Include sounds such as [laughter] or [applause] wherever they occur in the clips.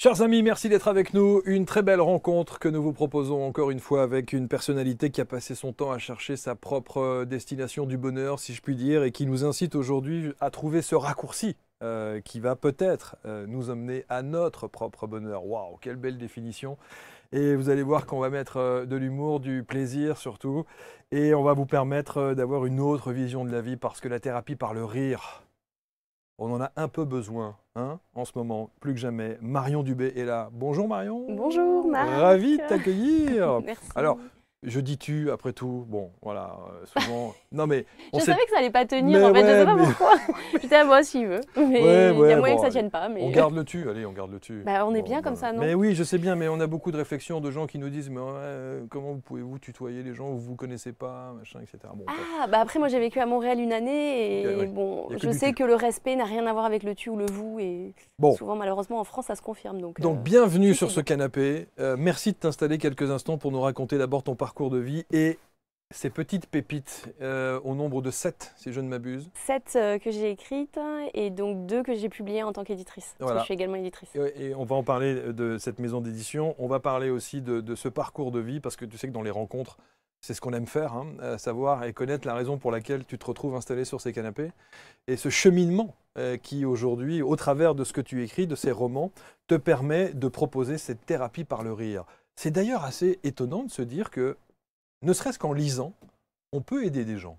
Chers amis, merci d'être avec nous. Une très belle rencontre que nous vous proposons encore une fois avec une personnalité qui a passé son temps à chercher sa propre euh, destination du bonheur, si je puis dire, et qui nous incite aujourd'hui à trouver ce raccourci euh, qui va peut-être euh, nous emmener à notre propre bonheur. Waouh, quelle belle définition! Et vous allez voir qu'on va mettre de l'humour, du plaisir surtout, et on va vous permettre d'avoir une autre vision de la vie parce que la thérapie par le rire, on en a un peu besoin hein, en ce moment, plus que jamais. Marion Dubé est là. Bonjour Marion. Bonjour Marc. Ravi de t'accueillir. [laughs] Merci. Je dis tu, après tout, bon, voilà, euh, souvent. [laughs] non, mais. je savais que ça allait pas tenir, en fait, je sais pas pourquoi. putain [laughs] à moi si veut. Mais il y a moyen que ça tienne pas. Mais... On garde le tu, allez, on garde le tu. Bah, on est bien comme ça, non Mais oui, je sais bien, mais on a beaucoup de réflexions de gens qui nous disent mais comment vous pouvez-vous tutoyer les gens où vous connaissez pas, machin, etc. ah, bah après, moi j'ai vécu à Montréal une année et, bon, je sais que le respect n'a rien à voir avec le tu ou le vous et souvent, malheureusement, en France, ça se confirme. Donc, donc euh, bienvenue sur ce canapé. Euh, merci de t'installer quelques instants pour nous raconter d'abord ton parcours parcours de vie et ces petites pépites, euh, au nombre de sept, si je ne m'abuse. Sept euh, que j'ai écrites et donc deux que j'ai publiées en tant qu'éditrice, je suis également éditrice. Et, on va en parler de cette maison d'édition, on va parler aussi de, ce parcours de vie, parce que tu sais que dans les rencontres, c'est ce qu'on aime faire, hein, euh, savoir et connaître la raison pour laquelle tu te retrouves installé sur ces canapés. Et ce cheminement qui aujourd'hui, au travers de ce que tu écris, de ces romans, te permet de proposer cette thérapie par le rire. C'est d'ailleurs assez étonnant de se dire que, ne serait-ce qu'en lisant, on peut aider des gens.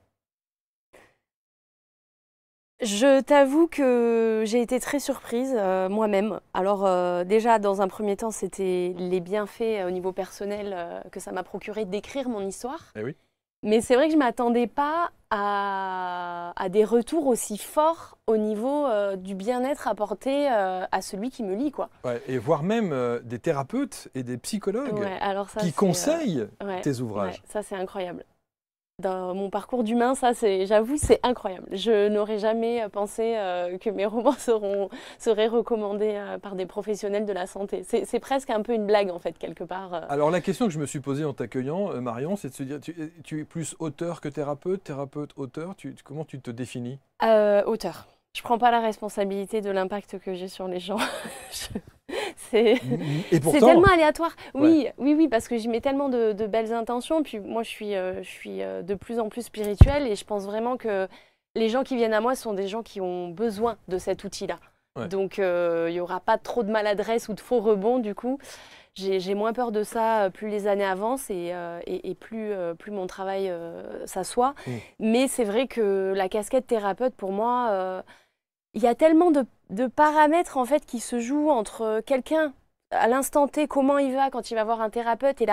Je t'avoue que j'ai été très surprise euh, moi-même. Alors euh, déjà, dans un premier temps, c'était les bienfaits euh, au niveau personnel que ça m'a procuré d'écrire mon histoire. Eh oui. Mais c'est vrai que je ne m'attendais pas à, des retours aussi forts au niveau euh, du bien-être apporté euh, à celui qui me lit. Quoi. et voire même euh, des thérapeutes et des psychologues qui conseillent tes ouvrages. ça, c'est incroyable dans mon parcours d'humain, ça, c'est, j'avoue, c'est incroyable. Je n'aurais jamais euh, pensé euh, que mes [laughs] romans seraient recommandés euh, par des professionnels de la santé. C'est, presque un peu une blague, en fait, quelque part. Alors, la question que je me suis posée en t'accueillant, Marion, c'est de se dire, tu, es plus auteur que thérapeute, thérapeute, auteur, comment tu te définis Auteur je ne prends pas la responsabilité de l'impact que j'ai sur les gens. [laughs] Mm, mm. C'est tellement aléatoire. Oui, oui, oui, parce que j'y mets tellement de, belles intentions. Puis moi, je suis, euh, euh, de plus en plus spirituelle et je pense vraiment que les gens qui viennent à moi sont des gens qui ont besoin de cet outil-là. Donc, euh, il n'y aura pas trop de maladresse ou de faux rebonds, du coup j'ai moins peur de ça euh, plus les années avancent et, euh, plus, euh, plus mon travail s'assoit. Mm. Mais c'est vrai que la casquette thérapeute, pour moi, il y a tellement de, paramètres en fait qui se jouent entre quelqu'un à l'instant T, comment il va quand il va voir un thérapeute et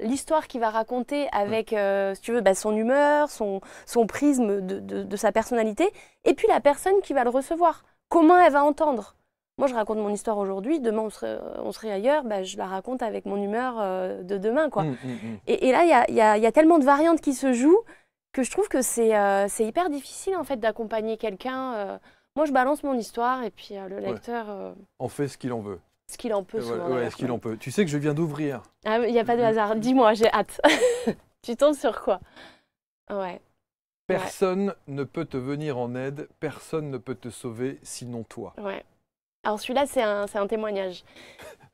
l'histoire qu'il va raconter avec, mm. si tu veux, bah, son humeur, son, son prisme de, sa personnalité, et puis la personne qui va le recevoir, comment elle va entendre. Moi, je raconte mon histoire aujourd'hui, demain, on serait, euh, ailleurs, bah, je la raconte avec mon humeur euh, de demain. Quoi. Mmh, mmh, mmh. Et, là, il y, a, tellement de variantes qui se jouent que je trouve que c'est euh, hyper difficile en fait d'accompagner quelqu'un. moi, je balance mon histoire et puis le lecteur. En fait ce qu'il en veut. Ce qu'il en peut, Ouais, ce qu'il en peut. Tu sais que je viens d'ouvrir. Ah il n'y a pas de hasard. Dis-moi, j'ai hâte. [laughs] tu tombes sur quoi Ouais. Personne ne peut te venir en aide, personne ne peut te sauver sinon toi. Ouais. Alors celui-là, c'est un, témoignage.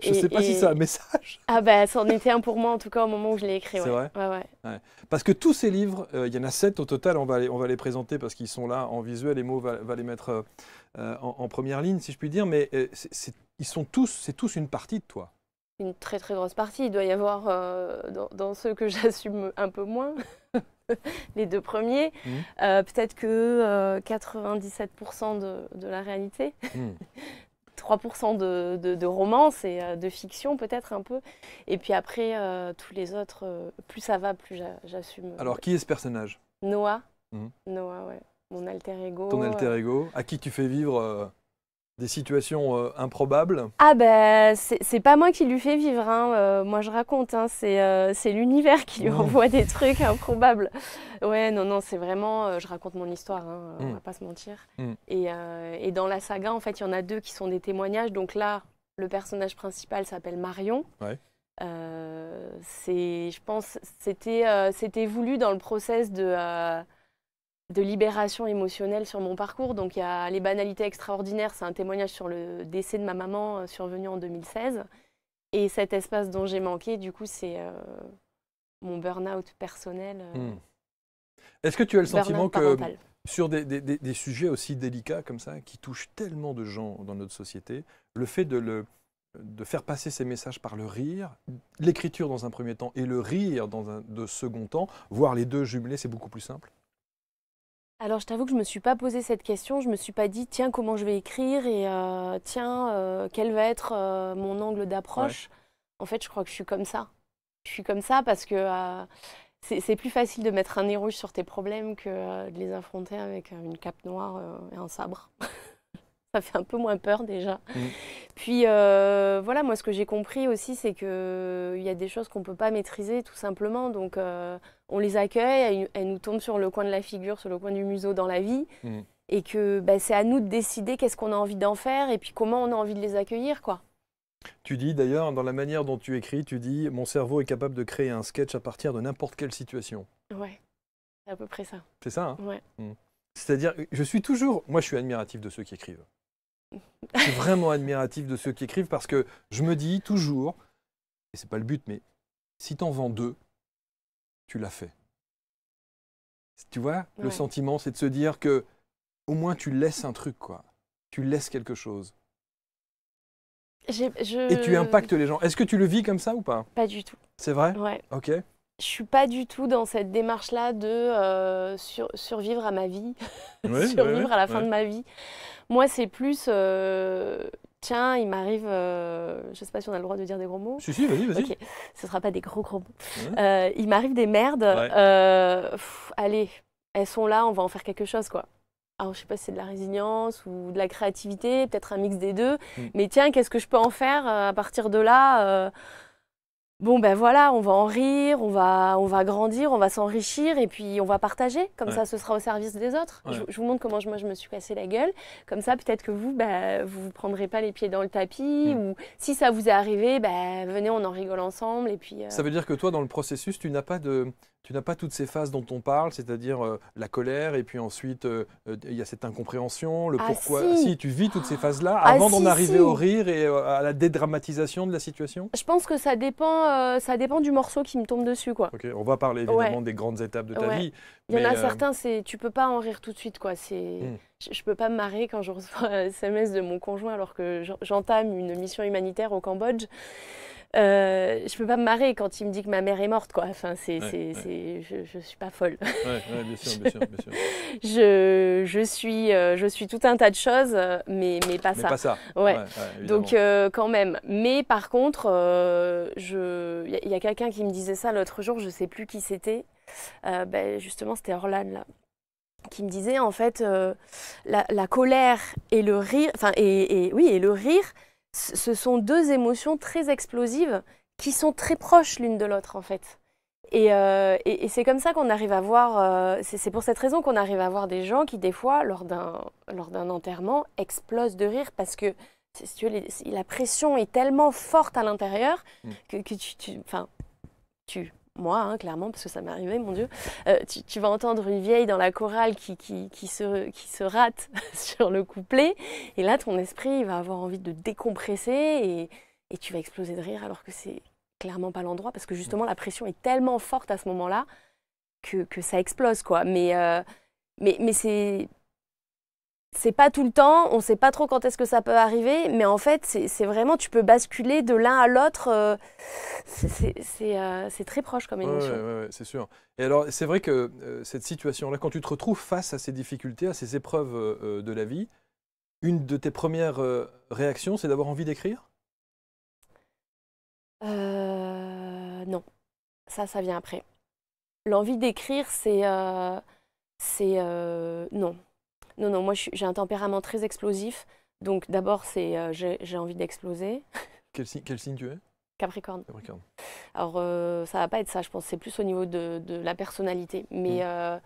je ne sais pas si c'est un message. [laughs] Ah bah, c'en était un pour moi, en tout cas, au moment où je l'ai écrit. C'est vrai ouais, Parce que tous ces livres, euh, il y en a sept au total, on va les, on va les présenter parce qu'ils sont là en visuel, et mots va, les mettre euh, euh, en, première ligne, si je puis dire, mais ils sont tous, c'est tous une partie de toi. Une très très grosse partie. Il doit y avoir, dans, ceux que [laughs] j'assume un peu moins, [laughs] les deux premiers, mmh. peut-être que 97% de, la réalité. Mmh. 3% de, romance et euh, de fiction peut-être un peu. Et puis après, euh, tous les autres, euh, plus ça va, plus j'assume. Alors qui est ce personnage Noah. Mhm. Noah, ouais. Mon alter ego. Ton alter ego, à qui tu fais vivre des situations euh, improbables Ah ben, c'est pas moi qui lui fais vivre, hein. euh, moi je raconte, hein. euh, c'est l'univers qui lui mmh. envoie des trucs improbables. Ouais, non, non, c'est vraiment, je raconte mon histoire, hein. on mmh. va pas se mentir. Mmh. Et, et, dans la saga, en fait, il y en a deux qui sont des témoignages. Donc là, le personnage principal s'appelle Marion. Ouais. c'est, je pense, c'était voulu dans le process de de libération émotionnelle sur mon parcours. Donc il y a Les banalités extraordinaires, c'est un témoignage sur le décès de ma maman euh, survenu en 2016. Et cet espace dont j'ai manqué, du coup, c'est euh, mon burn-out personnel. Euh, hmm. Est-ce que tu as le sentiment que sur des, sujets aussi délicats comme ça, qui touchent tellement de gens dans notre société, le fait de, faire passer ces messages par le rire, l'écriture dans un premier temps et le rire dans un de second temps, voire les deux jumelés, c'est beaucoup plus simple alors je t'avoue que je ne me suis pas posé cette question, je ne me suis pas dit tiens comment je vais écrire et euh, tiens euh, quel va être euh, mon angle d'approche. En fait je crois que je suis comme ça. Je suis comme ça parce que c'est plus facile de mettre un nez rouge sur tes problèmes que de les affronter avec une cape noire et un sabre. [laughs] ça fait un peu moins peur déjà. Mm. Puis euh, voilà, moi ce que j'ai compris aussi, c'est qu'il euh, y a des choses qu'on ne peut pas maîtriser tout simplement. Donc euh, on les accueille, elles, nous tombent sur le coin de la figure, sur le coin du museau dans la vie. Mmh. Et que bah, c'est à nous de décider qu'est-ce qu'on a envie d'en faire et puis comment on a envie de les accueillir. quoi. Tu dis d'ailleurs, dans la manière dont tu écris, tu dis Mon cerveau est capable de créer un sketch à partir de n'importe quelle situation. Ouais, c'est à peu près ça. C'est ça, hein Ouais. Mmh. C'est-à-dire, je suis toujours. Moi, je suis admiratif de ceux qui écrivent. Je suis vraiment admiratif de ceux qui écrivent parce que je me dis toujours, et c'est pas le but, mais si t'en vends deux, tu l'as fait. Tu vois, le sentiment, c'est de se dire que au moins tu laisses un truc, quoi. Tu laisses quelque chose. Et tu impactes les gens. Est-ce que tu le vis comme ça ou pas Pas du tout. C'est vrai Ouais. Ok je suis pas du tout dans cette démarche-là de euh, survivre à ma vie, [laughs] survivre à la fin de ma vie. Moi, c'est plus, euh, tiens, il m'arrive, euh, je sais pas si on a le droit de dire des gros mots. Si, si, vas-y, vas-y. Ok, ce sera pas des gros gros mots. il m'arrive des merdes. allez, elles sont là, on va en faire quelque chose, quoi. Alors, je sais pas si c'est de la résilience ou de la créativité, peut-être un mix des deux. Hmm. Mais tiens, qu'est-ce que je peux en faire à partir de là bon ben voilà, on va en rire, on va, on va grandir, on va s'enrichir et puis on va partager. Comme ça, ce sera au service des autres. Je, vous montre comment je, moi je me suis cassé la gueule. Comme ça, peut-être que vous, ben, vous vous prendrez pas les pieds dans le tapis hmm. ou si ça vous est arrivé, ben, venez, on en rigole ensemble et puis. Euh, ça veut dire que toi, dans le processus, tu n'as pas de tu n'as pas toutes ces phases dont on parle, c'est-à-dire euh, la colère, et puis ensuite euh, euh, il y a cette incompréhension, le ah, pourquoi. Si. tu vis toutes ces phases-là ah, avant d'en arriver au rire et à la dédramatisation de la situation Je pense que ça dépend, ça dépend du morceau qui me tombe dessus. Quoi. on va parler évidemment des grandes étapes de ta vie. Il y en a certains, c'est tu peux pas en rire tout de suite. Quoi. C'est, hmm. Je ne peux pas me marrer quand je reçois un SMS de mon conjoint alors que j'entame une mission humanitaire au Cambodge. Euh, je peux pas me marrer quand il me dit que ma mère est morte, quoi. Enfin, c'est, je, je, suis pas folle. Ouais, bien [laughs] sûr, bien sûr, bien sûr. je, suis, euh, je suis tout un tas de choses, mais, mais pas ça. Pas ça. Ouais. Donc euh, quand même. Mais par contre, euh, il y a, quelqu'un qui me disait ça l'autre jour. Je sais plus qui c'était. Ben, justement, c'était Orlan là qui me disait en fait la, colère et le rire, enfin et, oui et le rire, ce sont deux émotions très explosives qui sont très proches l'une de l'autre en fait. Et, euh, c'est comme ça qu'on arrive à voir, euh, c'est pour cette raison qu'on arrive à voir des gens qui des fois, lors d'un enterrement, explosent de rire parce que la pression est tellement forte à l'intérieur mmh. que, tu moi, hein, clairement, parce que ça m'est arrivé, mon Dieu, euh, tu, vas entendre une vieille dans la chorale qui, qui, se, qui se, rate [laughs] sur le couplet, et là, ton esprit va avoir envie de décompresser et, tu vas exploser de rire alors que c'est clairement pas l'endroit, parce que justement, la pression est tellement forte à ce moment-là que, ça explose, quoi. Mais, euh, mais, mais c'est c'est pas tout le temps, on sait pas trop quand est-ce que ça peut arriver, mais en fait, c'est vraiment, tu peux basculer de l'un à l'autre. Euh, euh, c'est très proche comme émotion. Ouais, c'est sûr. Et alors, c'est vrai que euh, cette situation-là, quand tu te retrouves face à ces difficultés, à ces épreuves de la vie, une de tes premières réactions, c'est d'avoir envie d'écrire Non. Ça, ça vient après. L'envie d'écrire, c'est. c'est. non non, non, moi j'ai un tempérament très explosif. Donc d'abord, c'est euh, j'ai envie d'exploser. [laughs] Quel, quel, signe tu es Capricorne. Capricorne. Alors euh, ça va pas être ça, je pense. C'est plus au niveau de, la personnalité. Mais mm. euh,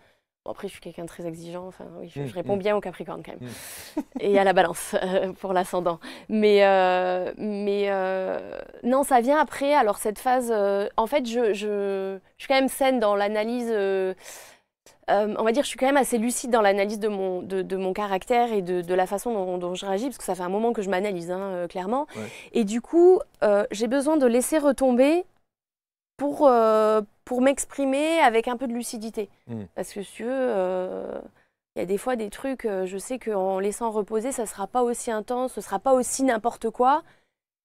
après, je suis quelqu'un de très exigeant. Enfin, je, mm, réponds mm. bien au Capricorne quand même. [laughs] Et à la Balance pour l'ascendant. Mais mais non, ça vient après. Alors cette phase, en fait, je, je, suis quand même saine dans l'analyse euh, on va dire, je suis quand même assez lucide dans l'analyse de mon, caractère et de, la façon dont, je réagis, parce que ça fait un moment que je m'analyse, hein, euh, clairement. Et du coup, euh, j'ai besoin de laisser retomber pour, m'exprimer avec un peu de lucidité. Hmm. Parce que si tu veux, il y a des fois des trucs, je sais qu'en laissant reposer, ça ne sera pas aussi intense, ce ne sera pas aussi n'importe quoi.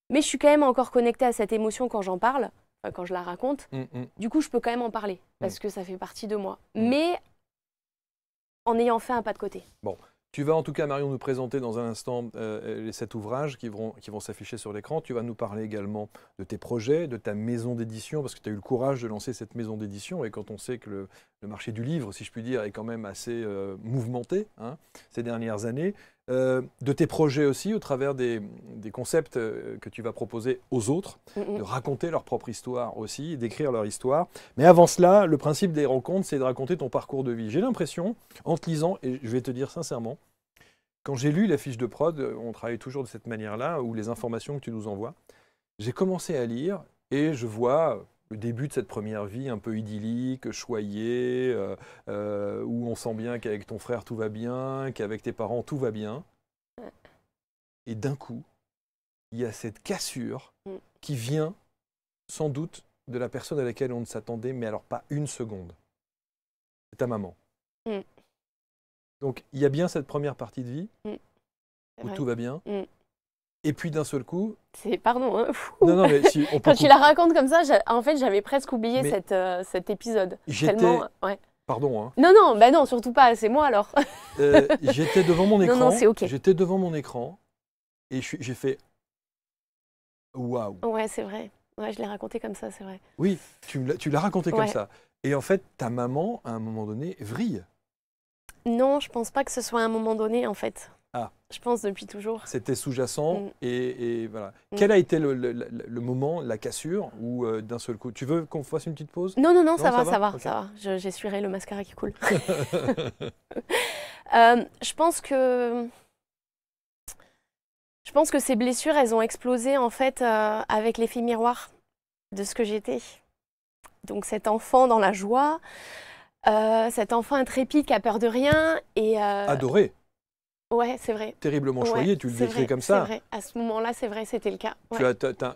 Mais je suis quand même encore connectée à cette émotion quand j'en parle. Euh, quand je la raconte. Mm, mm. Du coup, je peux quand même en parler mm. parce que ça fait partie de moi. Mais en ayant fait un pas de côté. Bon. Tu vas en tout cas, Marion, nous présenter dans un instant les euh, sept ouvrages qui vont, qui vont s'afficher sur l'écran. Tu vas nous parler également de tes projets, de ta maison d'édition, parce que tu as eu le courage de lancer cette maison d'édition. Et quand on sait que le, marché du livre, si je puis dire, est quand même assez euh, mouvementé hein, ces dernières années, euh, de tes projets aussi au travers des, concepts euh, que tu vas proposer aux autres, mm, mm. de raconter leur propre histoire aussi, d'écrire leur histoire. Mais avant cela, le principe des rencontres, c'est de raconter ton parcours de vie. J'ai l'impression, en te lisant, et je vais te dire sincèrement, quand j'ai lu la fiche de prod, euh, on travaille toujours de cette manière-là, ou les informations que tu nous envoies, j'ai commencé à lire et je vois le début de cette première vie un peu idyllique, choyée, euh, euh, où on sent bien qu'avec ton frère tout va bien, qu'avec tes parents tout va bien. Et d'un coup, il y a cette cassure mm. qui vient sans doute de la personne à laquelle on ne s'attendait, mais alors pas une seconde. C'est ta maman. Mm. Donc il y a bien cette première partie de vie mm. où tout va bien, et puis d'un seul coup. C'est pardon. Hein, Non, non, mais si, on [laughs] Quand tu la racontes comme ça, en fait, j'avais presque oublié euh, cet épisode. J'étais. Ouais. Pardon. Hein. Non, non, bah non, surtout pas. C'est moi alors. [laughs] Euh, j'étais devant mon écran. Non, non, OK. J'étais devant mon écran et j'ai fait. Waouh. Ouais, c'est vrai. Ouais, je l'ai raconté comme ça, c'est vrai. Oui, tu l'as raconté comme ça. Et en fait, ta maman, à un moment donné, vrille. Non, je pense pas que ce soit à un moment donné, en fait. Je pense depuis toujours. C'était sous-jacent. Mm. Et, voilà. Mm. Quel a été le, moment, la cassure, où euh, d'un seul coup. Tu veux qu'on fasse une petite pause non, non, non, ça, va, ça va, ça va. J'essuierai le mascara qui coule. [laughs] [laughs] Euh, je pense que. Je pense que ces blessures, elles ont explosé en fait euh, avec l'effet miroir de ce que j'étais. Donc cet enfant dans la joie, cet enfant intrépide qui a peur de rien et adoré. Ouais, c'est vrai. Terriblement choyé, tu le décris comme ça. C'est vrai, à ce moment-là, c'est vrai, c'était le cas. Tu as,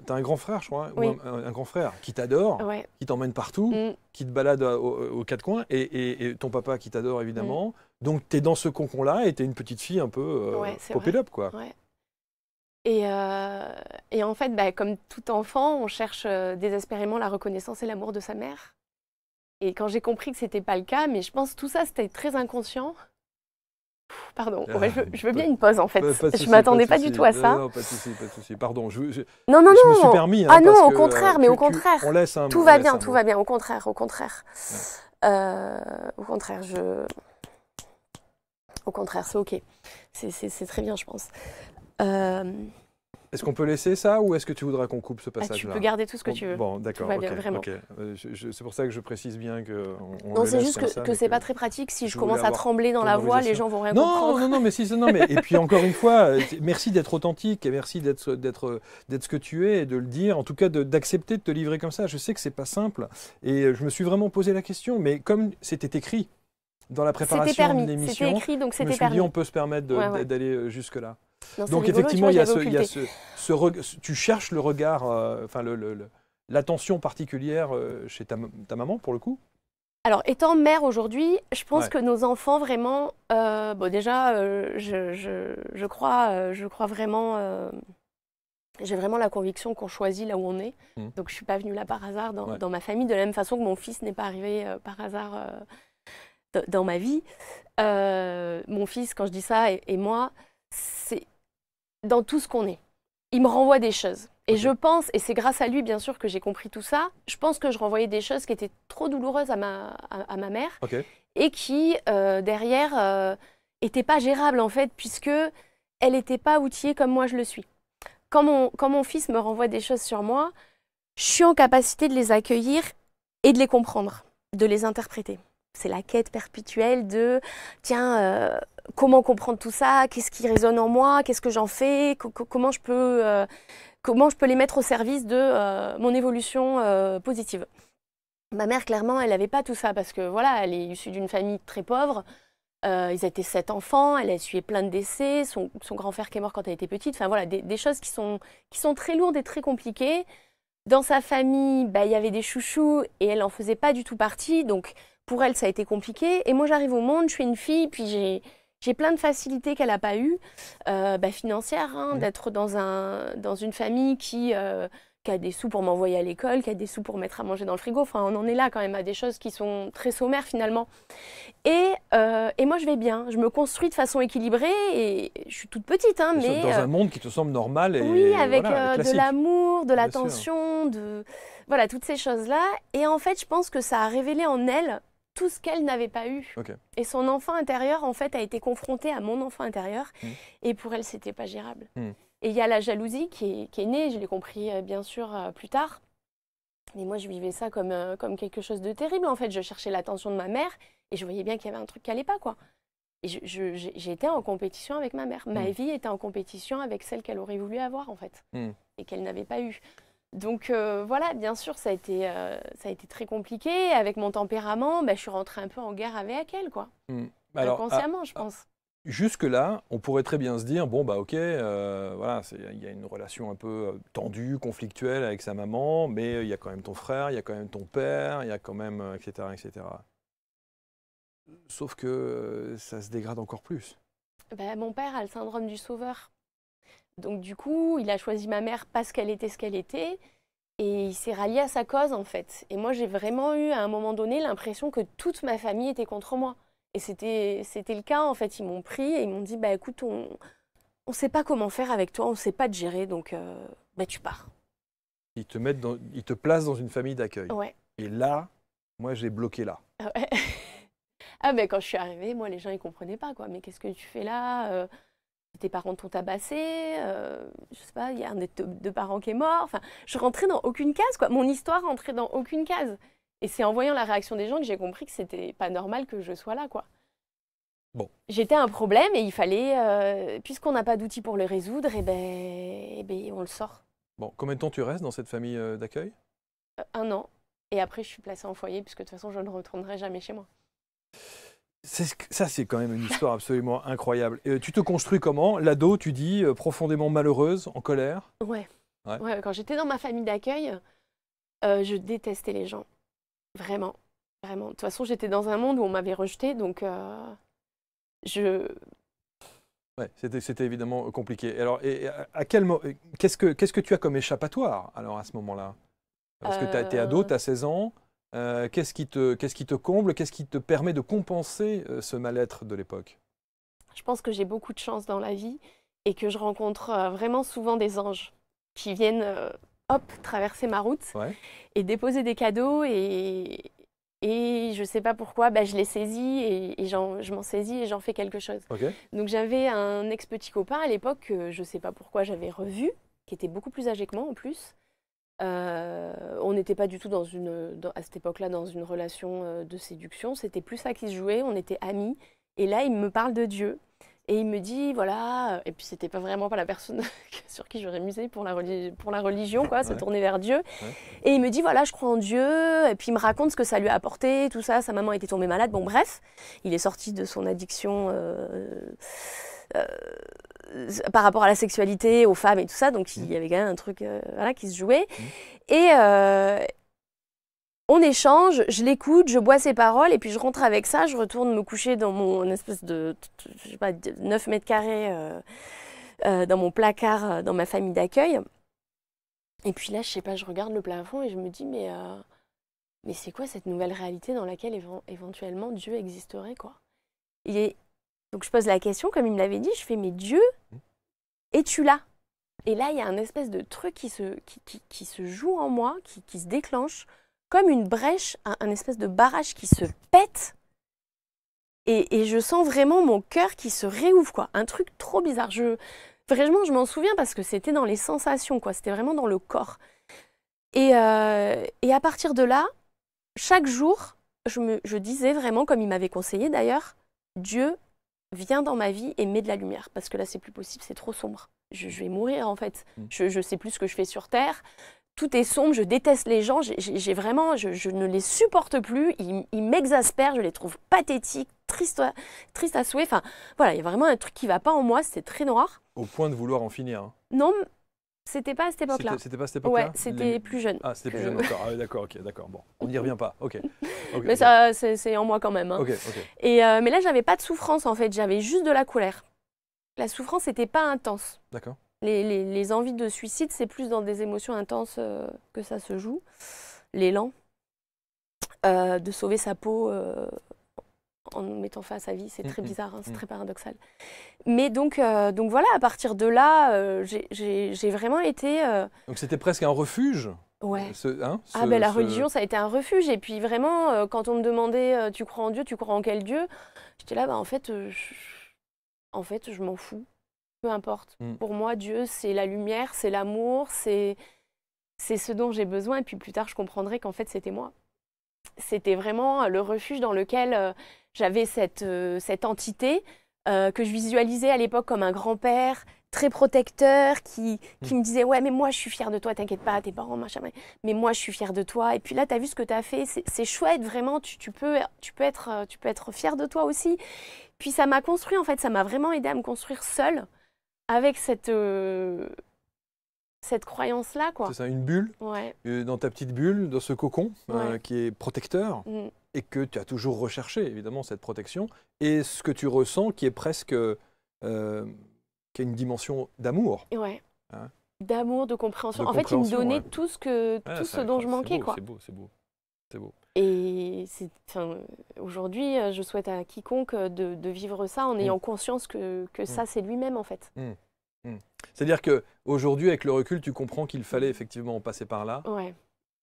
un grand frère, je crois, un, grand frère qui t'adore, qui t'emmène partout, mm. qui te balade aux, quatre coins, et, ton papa qui t'adore évidemment. Mm. Donc tu es dans ce concon-là et tu es une petite fille un peu euh, up, quoi. Et, euh, et, en fait, bah, comme tout enfant, on cherche euh, désespérément la reconnaissance et l'amour de sa mère. Et quand j'ai compris que ce n'était pas le cas, mais je pense que tout ça, c'était très inconscient. Pardon, ah, je, veux, bien une pause en fait. je m'attendais pas, du tout à ça. Non, non pas de pas de Pardon, je, non, non, non. Hein, ah non, au contraire, mais euh, au contraire. Tout va bien, tout va bien, au contraire, au contraire. Euh, au contraire, je. Au contraire, c'est ok. C'est très bien, je pense. Euh... Est-ce qu'on peut laisser ça ou est-ce que tu voudras qu'on coupe ce ah, passage-là Tu peux garder tout ce que tu veux. Bon, d'accord. Okay, euh, C'est pour ça que je précise bien que. On, on non, c'est juste que, que c'est pas très pratique. Si je, commence à trembler dans la voix, les gens vont rien non, comprendre. Non, non, mais si, non, mais [laughs] et puis encore une fois, euh, merci d'être authentique et merci d'être d'être d'être ce que tu es et de le dire. En tout cas, d'accepter de, te livrer comme ça. Je sais que c'est pas simple et euh, je me suis vraiment posé la question, mais comme c'était écrit dans la préparation de l'émission, je me suis permis. dit on peut se permettre d'aller jusque là. Donc effectivement, il y a, ce, tu cherches le regard, euh, enfin l'attention particulière euh, chez ta, maman pour le coup. Alors étant mère aujourd'hui, je pense que nos enfants vraiment, euh, bon déjà, je, je, crois, je crois vraiment, j'ai vraiment la conviction qu'on choisit là où on est. Mmh. Donc je suis pas venue là par hasard dans, ma famille, de la même façon que mon fils n'est pas arrivé par hasard dans ma vie. mon fils, quand je dis ça, et moi, c'est dans tout ce qu'on est. Il me renvoie des choses. Et je pense, et c'est grâce à lui bien sûr que j'ai compris tout ça, je pense que je renvoyais des choses qui étaient trop douloureuses à ma, à, ma mère et qui, euh, derrière, n'étaient euh, pas gérables en fait, puisque elle n'était pas outillée comme moi je le suis. Quand mon, quand mon fils me renvoie des choses sur moi, je suis en capacité de les accueillir et de les comprendre, de les interpréter. C'est la quête perpétuelle de, tiens, euh, comment comprendre tout ça Qu'est-ce qui résonne en moi Qu'est-ce que j'en fais Comment je peux euh, comment je peux les mettre au service de euh, mon évolution euh, positive Ma mère, clairement, elle n'avait pas tout ça parce que voilà, elle est issue d'une famille très pauvre. ils étaient sept enfants, elle a sué plein de décès, son, grand père qui est mort quand elle était petite. Enfin voilà, des, choses qui sont, qui sont très lourdes et très compliquées. Dans sa famille, bah, il y avait des chouchous et elle n'en faisait pas du tout partie. Donc pour elle, ça a été compliqué. Et moi, j'arrive au monde, je suis une fille, puis j'ai, j'ai plein de facilités qu'elle n'a pas eues, euh, bah, financières, hein, d'être dans, un, dans une famille qui, euh, qui a des sous pour m'envoyer à l'école, qui a des sous pour mettre à manger dans le frigo. Enfin, on en est là quand même à des choses qui sont très sommaires finalement. Et, euh, et moi, je vais bien. Je me construis de façon équilibrée et je suis toute petite. Hein, mais dans euh, un monde qui te semble normal et oui, avec, de l'amour, de l'attention, de voilà toutes ces choses là. Et en fait, je pense que ça a révélé en elle tout ce qu'elle n'avait pas eu. Et son enfant intérieur, en fait, a été confronté à mon enfant intérieur. Mmh. Et pour elle, c'était pas gérable. Mmh. Et il y a la jalousie qui est, née, je l'ai compris euh, bien sûr euh, plus tard. Mais moi, je vivais ça euh, comme, quelque chose de terrible. En fait, je cherchais l'attention de ma mère et je voyais bien qu'il y avait un truc qui n'allait pas, quoi. Et j'étais en compétition avec ma mère. Ma mmh. vie était en compétition avec celle qu'elle aurait voulu avoir, en fait, et qu'elle n'avait pas eu donc euh, voilà, bien sûr, euh, ça a, été, très compliqué. Avec mon tempérament, bah, je suis rentrée un peu en guerre avec elle, quoi. Mmh. Inconsciemment, ah, je ah, pense. Jusque-là, on pourrait très bien se dire, bon, bah ok, euh, voilà, il y a une relation un peu tendue, conflictuelle avec sa maman, mais il y a quand même ton frère, il y a quand même ton père, il y a quand même, etc., etc. Sauf que ça se dégrade encore plus. Bah, mon père a le syndrome du sauveur. Donc du coup, il a choisi ma mère parce qu'elle était ce qu'elle était. Et il s'est rallié à sa cause, en fait. Et moi, j'ai vraiment eu, à un moment donné, l'impression que toute ma famille était contre moi. Et c'était le cas, en fait. Ils m'ont pris et ils m'ont dit, bah écoute, on ne sait pas comment faire avec toi, on ne sait pas te gérer, donc euh, bah, tu pars. Ils te, mettent te placent dans une famille d'accueil. Et là, moi, j'ai bloqué là. Ah ben, [laughs] quand je suis arrivée, moi, les gens, ils comprenaient pas, quoi. Mais qu'est-ce que tu fais là euh? tes parents t'ont tabassé, euh, je sais pas, il y a un de deux parents qui est mort. Enfin, je rentrais dans aucune case, quoi. Mon histoire rentrait dans aucune case. Et c'est en voyant la réaction des gens que j'ai compris que c'était pas normal que je sois là, quoi. Bon. J'étais un problème et il fallait, euh, puisqu'on n'a pas d'outils pour le résoudre, et eh ben, eh ben, on le sort. Bon, combien de temps tu restes dans cette famille euh, d'accueil euh, Un an. Et après, je suis placée en foyer, puisque de toute façon, je ne retournerai jamais chez moi. Ça, c'est quand même une histoire absolument incroyable. Euh, tu te construis comment L'ado, tu dis, euh, profondément malheureuse, en colère Ouais. ouais. quand j'étais dans ma famille d'accueil, euh, je détestais les gens. Vraiment. Vraiment. De toute façon, j'étais dans un monde où on m'avait rejetée, donc je. Ouais, c'était évidemment compliqué. Alors, et, à quel qu'est-ce que tu as comme échappatoire alors à ce moment-là Parce que tu as été ado, tu as 16 ans. Euh, qu'est-ce qui, te comble Qu'est-ce qui te permet de compenser euh, ce mal-être de l'époque Je pense que j'ai beaucoup de chance dans la vie et que je rencontre euh, vraiment souvent des anges qui viennent, hop, traverser ma route et déposer des cadeaux. Et, je ne sais pas pourquoi, bah, je les saisis et, je m'en saisis et j'en fais quelque chose. Donc j'avais un ex-petit copain à l'époque que je ne sais pas pourquoi j'avais revu, qui était beaucoup plus âgé que moi en plus euh, on n'était pas du tout à cette époque-là dans une relation euh, de séduction. C'était plus ça qui se jouait. On était amis. Et là, il me parle de Dieu. Et il me dit, voilà, euh, et puis c'était pas vraiment pas la personne [laughs] sur qui j'aurais misé pour la, pour la religion, quoi, se tourner vers Dieu. Et il me dit, voilà, je crois en Dieu, et puis il me raconte ce que ça lui a apporté, tout ça, sa maman était tombée malade, bon bref, il est sorti de son addiction euh, par rapport à la sexualité, aux femmes et tout ça. Donc, il mm. y avait quand même un truc euh, voilà, qui se jouait. Mm. Et euh, on échange, je l'écoute, je bois ses paroles, et puis je rentre avec ça. Je retourne me coucher dans mon espèce de, je 9 mètres carrés, dans mon placard, dans ma famille d'accueil. Et puis là, je sais pas, je regarde le plafond et je me dis, mais, mais c'est quoi cette nouvelle réalité dans laquelle éventuellement Dieu existerait, quoi donc je pose la question, comme il me l'avait dit, je fais Mais Dieu, mmh. es-tu là Et là, il y a un espèce de truc qui se, qui, qui, se joue en moi, qui, qui, se déclenche, comme une brèche, un, espèce de barrage qui se pète. Et, je sens vraiment mon cœur qui se réouvre, quoi. Un truc trop bizarre. Je, vraiment, je m'en souviens parce que c'était dans les sensations, quoi. C'était vraiment dans le corps. Et, euh, et, à partir de là, chaque jour, je, me, je disais vraiment, comme il m'avait conseillé d'ailleurs, Dieu viens dans ma vie et mets de la lumière, parce que là, c'est plus possible, c'est trop sombre. Je, vais mourir, en fait. Mm. Je, ne sais plus ce que je fais sur Terre. Tout est sombre, je déteste les gens, j'ai vraiment, je, ne les supporte plus, ils, ils m'exaspèrent, je les trouve pathétiques, tristes, triste à souhait. Enfin, voilà, il y a vraiment un truc qui va pas en moi, c'est très noir. Au point de vouloir en finir. Hein. Non, c'était pas à cette époque-là. C'était pas à cette époque-là Ouais, c'était plus jeune. Ah, c'était plus jeune encore. Ah, d'accord, ok, d'accord. Bon, on n'y revient pas. Ok. [laughs] mais ça, c'est en moi quand même. Hein. Ok, ok. Et, euh, mais là, j'avais pas de souffrance en fait, j'avais juste de la colère. La souffrance n'était pas intense. D'accord. Les, les, envies de suicide, c'est plus dans des émotions intenses euh, que ça se joue. L'élan, euh, de sauver sa peau en mettant face à sa vie. C'est mm, très mm, bizarre, hein, c'est mm. très paradoxal. Mais donc, euh, donc voilà, à partir de là, euh, j'ai vraiment été. Euh, donc c'était presque un refuge Ouais. Hein, ah ben la religion, ça a été un refuge. Et puis vraiment, quand on me demandait, tu crois en Dieu, tu crois en quel Dieu J'étais là, bah, en fait, je... en fait, je m'en fous. Peu importe. Pour moi, Dieu, c'est la lumière, c'est l'amour, c'est c'est ce dont j'ai besoin. Et puis plus tard, je comprendrai qu'en fait, c'était moi. C'était vraiment le refuge dans lequel j'avais cette, euh, entité euh, que je visualisais à l'époque comme un grand-père très protecteur qui, qui hmm. me disait ouais mais moi je suis fière de toi t'inquiète pas tes parents machin mais moi je suis fière de toi et puis là tu as vu ce que tu as fait c'est chouette vraiment tu, peux tu peux être euh, tu peux être fière de toi aussi puis ça m'a construit en fait ça m'a vraiment aidé à me construire seule avec cette cette croyance là quoi c'est ça une bulle dans ta petite bulle dans ce cocon qui est protecteur hmm et que tu as toujours recherché, évidemment, cette protection, et ce que tu ressens qui est presque. Euh, qui a une dimension d'amour. Ouais. Hein. d'amour, de compréhension. en fait, il me donnait tout ce, que, ah, tout ce dont je manquais. quoi. C'est beau, c'est beau. C'est beau. Et aujourd'hui, euh, je souhaite à quiconque euh, de, vivre ça en mm. ayant conscience que, que mm. ça, c'est lui-même, en fait. Mm. C'est-à-dire qu'aujourd'hui, avec le recul, tu comprends qu'il fallait effectivement passer par là. Ouais.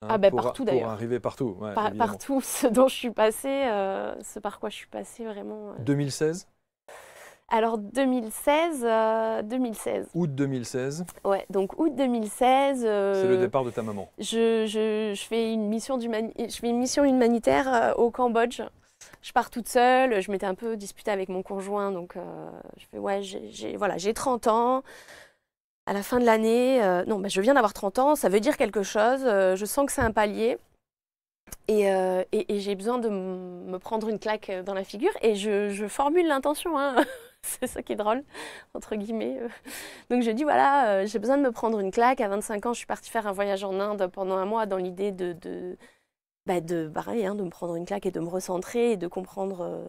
Hein, ah bah, partout d'ailleurs. Pour arriver partout. partout, [laughs] ce dont je suis passée, euh, ce par quoi je suis passée vraiment. 2016 euh. Alors 2016, 2016. Euh, août 2016 Ouais, donc août 2016. C'est le départ de ta maman. Je, fais, une mission humanitaire au Cambodge. Je pars toute seule, je m'étais un peu disputée avec mon conjoint, donc je fais ouais, j'ai voilà, 30 ans, à la fin de l'année, euh, non, bah, je viens d'avoir 30 ans, ça veut dire quelque chose, euh, je sens que c'est un palier. Et, euh, j'ai besoin de me prendre une claque dans la figure et je, formule l'intention. Hein. [laughs] c'est ça qui est drôle, entre guillemets. [laughs] Donc je dis, voilà, j'ai besoin de me prendre une claque. À 25 ans, je suis partie faire un voyage en Inde pendant un mois dans l'idée de, de, bah, de, bah, de me prendre une claque et de me recentrer et de comprendre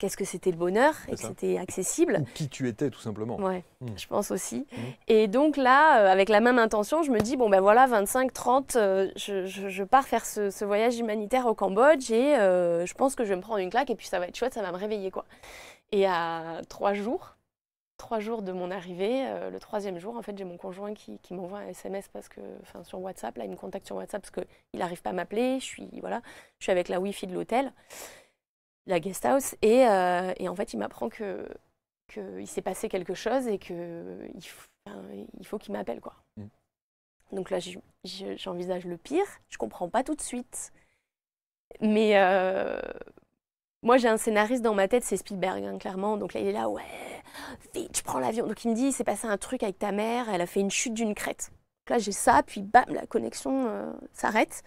qu'est-ce que c'était le bonheur et que c'était accessible. Ou qui tu étais tout simplement. Oui, hmm. je pense aussi. Hmm. Et donc là, euh, avec la même intention, je me dis, bon ben voilà, 25, 30, euh, je, je, pars faire ce, voyage humanitaire au Cambodge et euh, je pense que je vais me prendre une claque et puis ça va être chouette, ça va me réveiller quoi. Et à trois jours, trois jours de mon arrivée, le troisième jour, en fait, j'ai mon conjoint qui, qui m'envoie un SMS parce que, enfin, sur WhatsApp, là, il me contacte sur WhatsApp parce qu'il n'arrive pas à m'appeler, je suis, voilà, je suis avec la Wi-Fi de l'hôtel la guest house. Euh, et, en fait, il m'apprend que qu'il s'est passé quelque chose et qu'il il faut, qu'il m'appelle quoi. Mm. Donc là, j'envisage le pire. Je comprends pas tout de suite, mais euh, moi, j'ai un scénariste dans ma tête, c'est Spielberg, hein, clairement. Donc là, il est là, ouais, vite, je prends l'avion. Donc il me dit, il s'est passé un truc avec ta mère, elle a fait une chute d'une crête. Donc là, j'ai ça, puis bam, la connexion euh, s'arrête.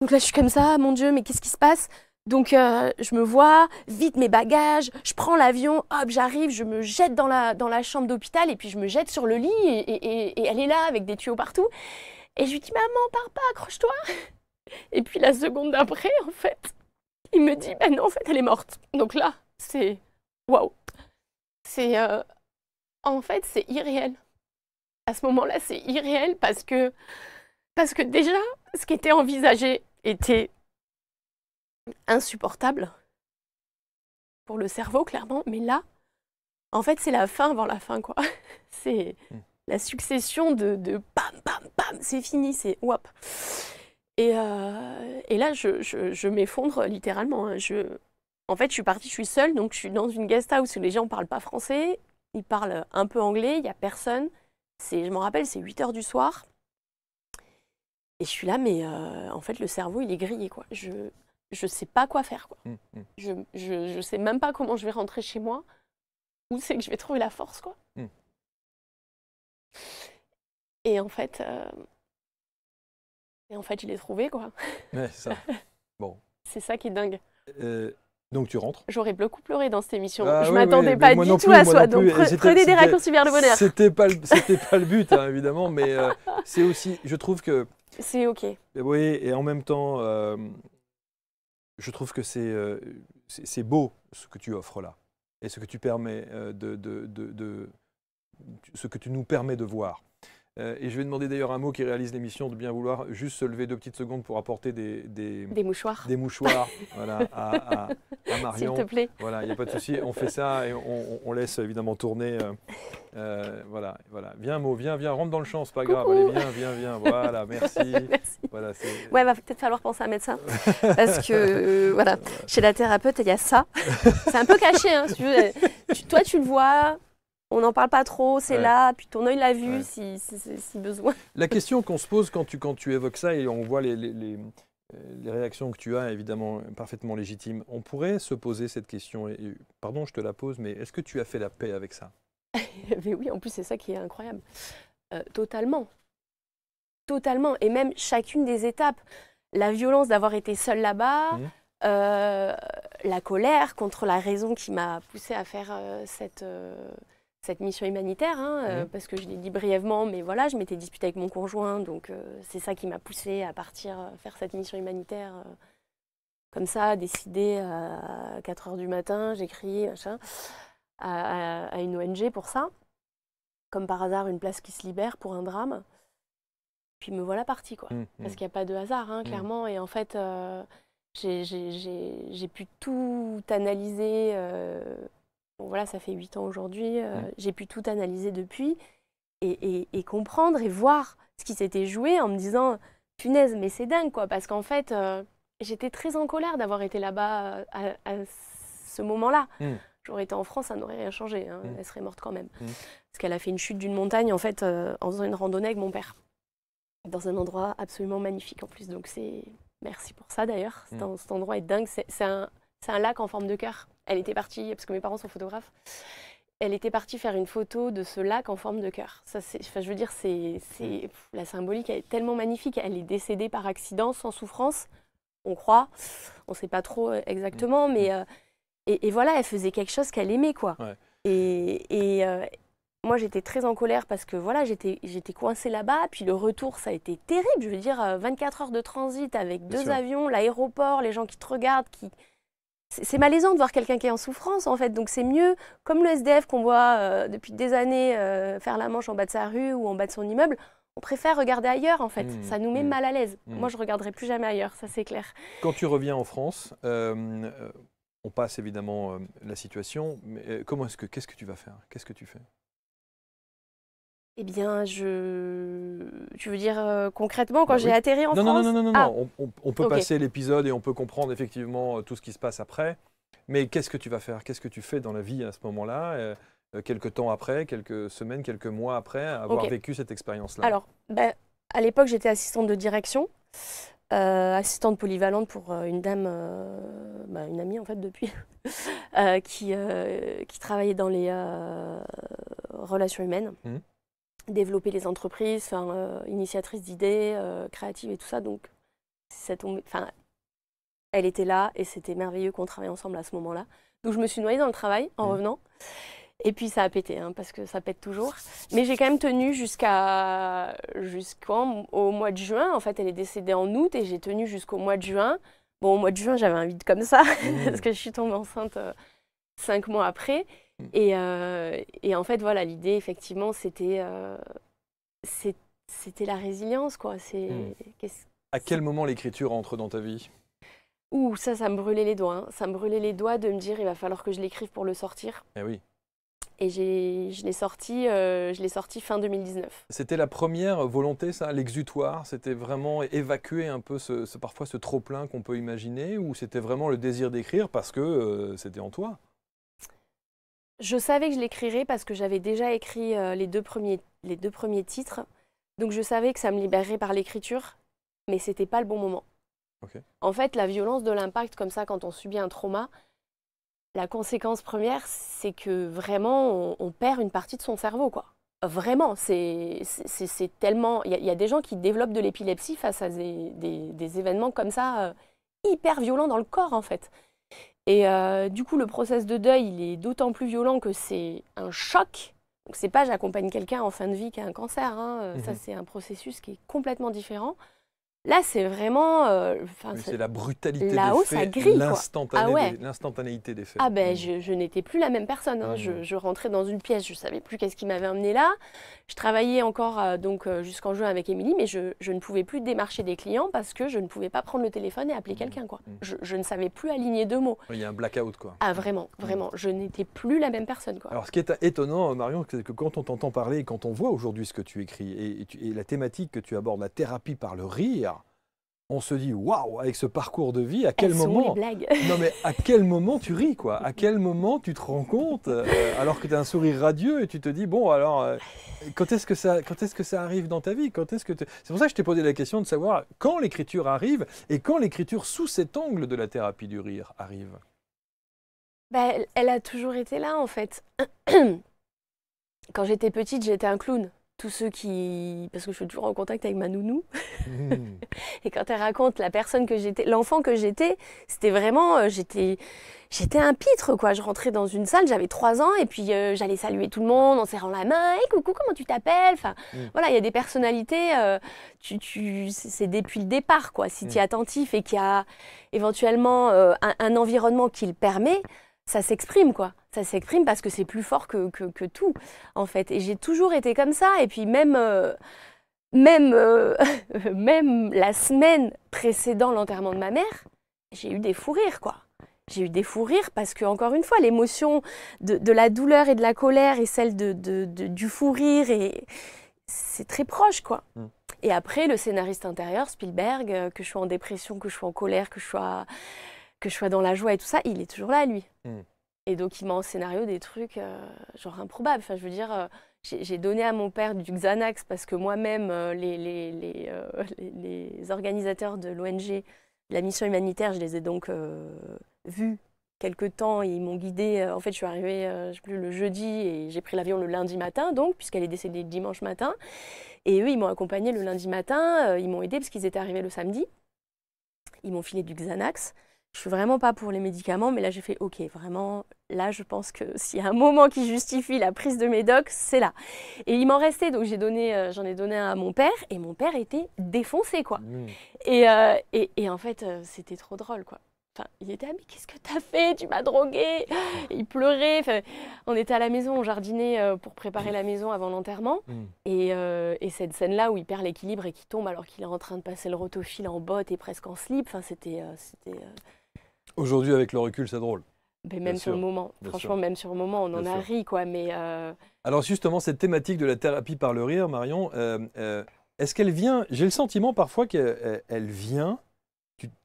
Donc là, je suis comme ça, mon Dieu, mais qu'est-ce qui se passe donc euh, je me vois, vite mes bagages, je prends l'avion, hop, j'arrive, je me jette dans la, dans la chambre d'hôpital et puis je me jette sur le lit et, elle est là avec des tuyaux partout. Et je lui dis, maman, pars pas, accroche-toi. [laughs] Et puis la seconde d'après, en fait, il me dit, ben non, en fait, elle est morte. Donc là, c'est waouh. C'est. Euh, en fait, c'est irréel. À ce moment-là, c'est irréel parce que. Parce que déjà, ce qui était envisagé était insupportable pour le cerveau, clairement. Mais là, en fait, c'est la fin avant la fin, quoi. [laughs] c'est mmh. la succession de, de pam, pam, pam, c'est fini, c'est wop Et, euh, et, là, je, je, m'effondre littéralement. Hein. Je, en fait, je suis partie, je suis seule, donc je suis dans une guest house où les gens ne parlent pas français, ils parlent un peu anglais, il n'y a personne. C'est, je m'en rappelle, c'est 8 heures du soir. Et je suis là, mais euh, en fait, le cerveau, il est grillé, quoi. Je, je ne sais pas quoi faire. Quoi. Mmh, mmh. Je ne je, je sais même pas comment je vais rentrer chez moi. Où c'est que je vais trouver la force, quoi. Mmh. Et en fait, euh, et en fait, je l'ai trouvé, quoi. c'est ça. [laughs] bon. c'est ça qui est dingue. Euh, donc tu rentres. J'aurais beaucoup pleuré dans cette émission. Ah je ne m'attendais pas du tout à soi. Donc prenez des raccourcis vers le bonheur. C'était pas, pas le but, hein, évidemment, mais euh, c'est aussi, je trouve que. C'est ok. Oui, et en même temps je trouve que euh, c'est beau ce que tu offres là et ce que tu euh, de, ce que tu nous permets de voir. Euh, et je vais demander d'ailleurs à Mo qui réalise l'émission de bien vouloir juste se lever deux petites secondes pour apporter des, mouchoirs, des mouchoirs [laughs] voilà, à, Marion. S'il te plaît. Voilà, il n'y a pas de souci. On fait ça et on, laisse évidemment tourner. Euh, euh, voilà, voilà. Viens, Mo, viens, viens, rentre dans le champ, c'est pas grave. Allez, viens, viens, viens. Voilà, merci. [laughs] merci. Voilà, ouais, va peut-être falloir penser à un médecin. Parce que, [laughs] voilà, chez la thérapeute, il y a ça. c'est un peu caché. Hein, tu, veux toi, tu le vois on n'en parle pas trop, c'est là, puis ton œil l'a vu si, besoin. La question qu'on se pose quand tu, quand tu évoques ça, et on voit les, les, euh, réactions que tu as, évidemment parfaitement légitimes, on pourrait se poser cette question, et, pardon, je te la pose, mais est-ce que tu as fait la paix avec ça [laughs] oui, en plus c'est ça qui est incroyable. Euh, totalement. Totalement. Et même chacune des étapes. La violence d'avoir été seule là-bas, mmh. euh, la colère contre la raison qui m'a poussée à faire cette cette mission humanitaire, hein, euh, parce que je l'ai dit brièvement, mais voilà, je m'étais disputée avec mon conjoint, donc euh, c'est ça qui m'a poussée à partir euh, faire cette mission humanitaire. comme ça, décidé à 4 h du matin, j'écris, machin, à, une ONG pour ça. Comme par hasard, une place qui se libère pour un drame. Puis me voilà partie, quoi. Mmh, mmh. Parce qu'il n'y a pas de hasard, hein, mmh. clairement. Et en fait, j'ai pu tout analyser voilà, ça fait huit ans aujourd'hui, euh, j'ai pu tout analyser depuis et, comprendre et voir ce qui s'était joué en me disant punaise, mais c'est dingue quoi, parce qu'en fait, euh, j'étais très en colère d'avoir été là-bas euh, à, ce moment-là. Mmh. J'aurais été en France, ça n'aurait rien changé, hein. mmh. elle serait morte quand même. Mmh. Parce qu'elle a fait une chute d'une montagne en fait en faisant une randonnée avec mon père, dans un endroit absolument magnifique en plus, donc c'est. Merci pour ça d'ailleurs. Cet, endroit est dingue. C'est un, un, lac en forme de cœur. Elle était partie, parce que mes parents sont photographes, elle était partie faire une photo de ce lac en forme de cœur. Ça, je veux dire, c'est, mm. la symbolique, est tellement magnifique. Elle est décédée par accident, sans souffrance, on croit. On ne sait pas trop euh, exactement, mm. mais. Mm. Euh, et, voilà, elle faisait quelque chose qu'elle aimait, quoi. Et, euh, moi, j'étais très en colère parce que voilà, j'étais, j'étais coincée là-bas. Puis le retour, ça a été terrible. Je veux dire, 24 heures de transit avec deux avions, l'aéroport, les gens qui te regardent, qui c'est malaisant de voir quelqu'un qui est en souffrance en fait. Donc c'est mieux, comme le SDF qu'on voit euh, depuis des années euh, faire la manche en bas de sa rue ou en bas de son immeuble, on préfère regarder ailleurs en fait. Mmh. ça nous met mmh. mal à l'aise. Mmh. Moi je ne regarderai plus jamais ailleurs, ça c'est clair. Quand tu reviens en France, euh, on passe évidemment la situation. Mais, comment est qu'est-ce que tu vas faire Qu'est-ce que tu fais eh bien, je. Tu veux dire euh, concrètement quand bah j'ai atterri en non, France Non, non, non, non, ah. non. On, peut passer l'épisode et on peut comprendre effectivement euh, tout ce qui se passe après. Mais qu'est-ce que tu vas faire Qu'est-ce que tu fais dans la vie à ce moment-là euh, Quelques temps après, quelques semaines, quelques mois après avoir vécu cette expérience-là Alors, bah, à l'époque, j'étais assistante de direction, assistante polyvalente pour une dame, bah, une amie en fait depuis, [laughs] qui, travaillait dans les relations humaines. Mmh développer les entreprises, enfin, euh, initiatrice d'idées, euh, créatives créative et tout ça. Donc, enfin, elle était là et c'était merveilleux qu'on travaille ensemble à ce moment-là. Donc, je me suis noyée dans le travail en mmh. revenant. Et puis, ça a pété, hein, parce que ça pète toujours. [laughs] Mais j'ai quand même tenu jusqu'à jusqu'au mois de juin. En fait, elle est décédée en août et j'ai tenu jusqu'au mois de juin. Bon, au mois de juin, j'avais un vide comme ça, [laughs] mmh. parce que je suis tombée enceinte euh, cinq mois après. Mm. Euh, et, en fait, voilà, l'idée, effectivement, c'était euh, c'était la résilience, quoi. Mm. à quel moment l'écriture entre dans ta vie Ouh, ça, ça me brûlait les doigts. Hein. Ça me brûlait les doigts de me dire, il va falloir que je l'écrive pour le sortir. Eh oui. Et je l'ai sorti, euh, sorti fin 2019. C'était la première volonté, ça, l'exutoire. C'était vraiment évacuer un peu ce, parfois ce trop plein qu'on peut imaginer, ou c'était vraiment le désir d'écrire parce que c'était en toi je savais que je l'écrirais parce que j'avais déjà écrit euh, les, deux premiers, les deux premiers titres. Donc je savais que ça me libérerait par l'écriture, mais c'était pas le bon moment. En fait, la violence de l'impact comme ça quand on subit un trauma, la conséquence première, c'est que vraiment on, perd une partie de son cerveau, quoi. Vraiment, c'est tellement. Il y, a des gens qui développent de l'épilepsie face à des, événements comme ça, euh, hyper violents dans le corps, en fait. Et euh, du coup, le processus de deuil, il est d'autant plus violent que c'est un choc. Donc, c'est pas j'accompagne quelqu'un en fin de vie qui a un cancer. Hein. Euh, ça, mhm. c'est un processus qui est complètement différent. Là, c'est vraiment. Euh, c'est la brutalité là-haut, des faits, ah l'instantanéité des, faits. Ah ben, mm. je, n'étais plus la même personne. Hein. Ah je, rentrais dans une pièce, je savais plus qu'est-ce qui m'avait emmené là. Je travaillais encore euh, donc euh, jusqu'en juin avec Émilie, mais je, ne pouvais plus démarcher des clients parce que je ne pouvais pas prendre le téléphone et appeler mm. quelqu'un. Quoi. Mm. Je, ne savais plus aligner deux mots. Il y a un blackout, quoi. Ah vraiment, vraiment, je n'étais plus la même personne, quoi. Alors, ce qui est étonnant, Marion, c'est que quand on t'entend parler et quand on voit aujourd'hui ce que tu écris et, et la thématique que tu abordes, la thérapie par le rire on se dit waouh avec ce parcours de vie à quel moment [laughs] non mais à quel moment tu ris quoi à quel moment tu te rends compte euh, alors que tu as un sourire radieux et tu te dis bon alors euh, quand est-ce que ça arrive dans ta vie quand est-ce que c'est pour ça que je t'ai posé la question de savoir quand l'écriture arrive et quand l'écriture sous cet angle de la thérapie du rire arrive bah, elle a toujours été là en fait [clears throat] quand j'étais petite j'étais un clown tous ceux qui. Parce que je suis toujours en contact avec ma nounou. Hmm. [laughs] et quand elle raconte la personne que j'étais, l'enfant que j'étais, c'était vraiment. Euh, j'étais, j'étais un pitre, quoi. Je rentrais dans une salle, j'avais trois ans, et puis euh, j'allais saluer tout le monde en serrant la main. Hey, coucou, comment tu t'appelles Enfin, hmm. voilà, il y a des personnalités. Euh, c'est depuis le départ, quoi. Si hmm. tu es attentif et qu'il y a éventuellement un, un environnement qui le permet, ça s'exprime, quoi ça s'exprime parce que c'est plus fort que, tout, en fait. Et j'ai toujours été comme ça. Et puis même, euh, même, euh, [laughs] même la semaine précédant l'enterrement de ma mère, j'ai eu des fous rires, quoi. J'ai eu des fous rires parce que, encore une fois, l'émotion de, la douleur et de la colère et celle de, du fou rire, et... c'est très proche, quoi. Mm. Et après, le scénariste intérieur, Spielberg, euh, que je sois en dépression, que je sois en colère, que je sois, que je sois dans la joie et tout ça, il est toujours là, lui. Mm. Et donc, il m'a en scénario des trucs euh, genre improbables. Enfin, je veux dire, euh, j'ai donné à mon père du Xanax parce que moi-même, euh, les, les, les, les, organisateurs de l'ONG, la mission humanitaire, je les ai donc vus quelques temps ils m'ont guidé. En fait, je suis arrivée, plus, le jeudi et j'ai pris l'avion le lundi matin, donc, puisqu'elle est décédée le dimanche matin. Et eux, ils m'ont accompagnée le lundi matin, ils m'ont aidée parce qu'ils étaient arrivés le samedi. Ils m'ont filé du Xanax je suis vraiment pas pour les médicaments, mais là j'ai fait ok, vraiment là, je pense que [laughs] s'il y a un moment qui justifie la prise de médoc, c'est là. Et il m'en restait, donc j'ai donné, euh, j'en ai donné à mon père, et mon père était défoncé, quoi. Mmh. Euh, et, en fait, euh, c'était trop drôle, quoi. Enfin, il était, ah, mais qu'est-ce que t'as fait Tu m'as drogué [gasps] Il pleurait. Enfin, on était à la maison, on jardinait pour préparer la maison avant l'enterrement. Mmh. Et, et, cette scène-là où il perd l'équilibre et qui tombe alors qu'il est en train de passer le rotophile en botte et presque en slip, enfin, c'était. Aujourd'hui, avec le recul, c'est drôle même sur le moment, franchement, même sur le moment, on en a ri, quoi. Mais euh, alors justement, cette thématique de la thérapie par le rire, Marion, euh, euh, est-ce qu'elle vient J'ai le sentiment parfois qu'elle vient.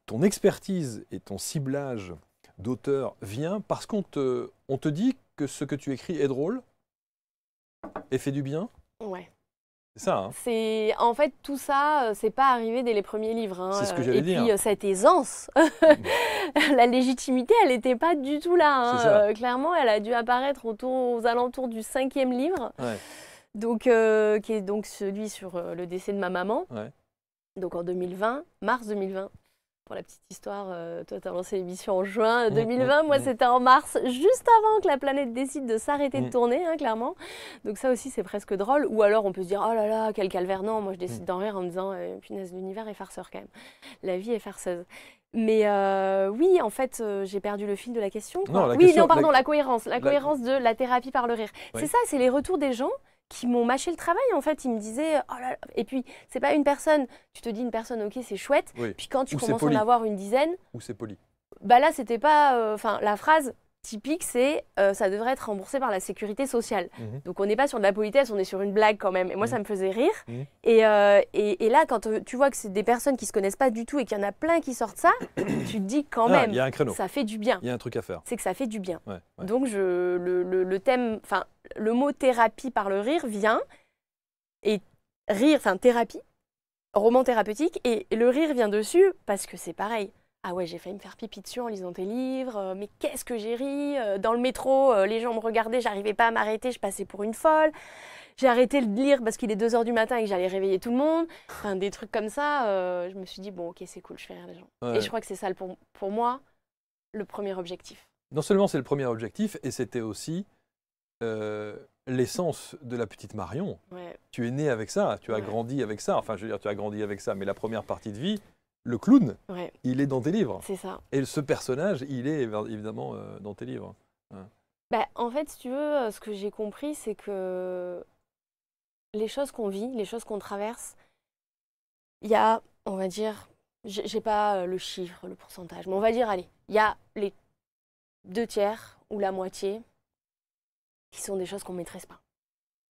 ton expertise et ton ciblage d'auteur vient parce qu'on te, on te dit que ce que tu écris est drôle et fait du bien. Ouais. Hein. C'est en fait tout ça, euh, c'est pas arrivé dès les premiers livres. Hein, c'est ce que euh, j'allais dire. Et puis cette euh, aisance, [laughs] la légitimité, elle n'était pas du tout là. Hein, clairement, elle a dû apparaître autour, aux alentours du cinquième livre, donc qui est donc celui sur le décès de ma maman. Donc en 2020, mars 2020. Pour la petite histoire, euh, toi, tu as lancé l'émission en juin 2020. Mm, mm, moi, mm. c'était en mars, juste avant que la planète décide de s'arrêter de tourner, hein, clairement. Donc, ça aussi, c'est presque drôle. Ou alors, on peut se dire Oh là là, quel calvaire. Non, moi, je décide d'en rire en me disant euh, Punaise, l'univers est farceur quand même. La vie est farceuse. Mais euh, oui, en fait, j'ai perdu le fil de la question. oui, non, pardon, la, cohérence, la, cohérence de la thérapie par le rire. C'est ça, c'est les retours des gens qui m'ont mâché le travail en fait. Ils me disaient oh là là. et puis c'est pas une personne. Tu te dis une personne, ok, c'est chouette. Puis quand tu commences à en avoir une dizaine, ou c'est poli. Bah là, c'était pas. Euh, enfin, la phrase typique, c'est euh, ça devrait être remboursé par la sécurité sociale. Mhm. Donc on n'est pas sur de la politesse, on est sur une blague quand même. Et moi, mhm. ça me faisait rire. Mhm. Euh, et, et, là, quand tu vois que c'est des personnes qui se connaissent pas du tout et qu'il y en a plein qui sortent ça, [coughs] tu te dis quand ah, même, ça fait du bien. Il y a un truc à faire. C'est que ça fait du bien. Donc je, le, le, le thème, enfin le mot thérapie par le rire vient, et rire, enfin thérapie, roman thérapeutique, et le rire vient dessus parce que c'est pareil. Ah ouais, j'ai failli me faire pipi dessus en lisant tes livres, euh, mais qu'est-ce que j'ai ri euh, Dans le métro, euh, les gens me regardaient, j'arrivais pas à m'arrêter, je passais pour une folle. J'ai arrêté de lire parce qu'il est 2h du matin et que j'allais réveiller tout le monde. Enfin, des trucs comme ça, je me suis dit, bon, ok, c'est cool, je fais rire les gens. Et je crois que c'est ça, pour, pour moi, le premier objectif. Non seulement c'est le premier objectif, et c'était aussi euh, l'essence de la petite Marion. Tu es né avec ça, tu as grandi avec ça. Enfin, je veux dire, tu as grandi avec ça, mais la première partie de vie, le clown, il est dans tes livres. C'est ça. Et ce personnage, il est évidemment euh, dans tes livres. Bah, en fait, si tu veux, euh, ce que j'ai compris, c'est que les choses qu'on vit, les choses qu'on traverse, il y a, on va dire, j'ai pas le chiffre, le pourcentage, mais on va dire, allez, il y a les deux tiers ou la moitié qui sont des choses qu'on ne maîtrise pas,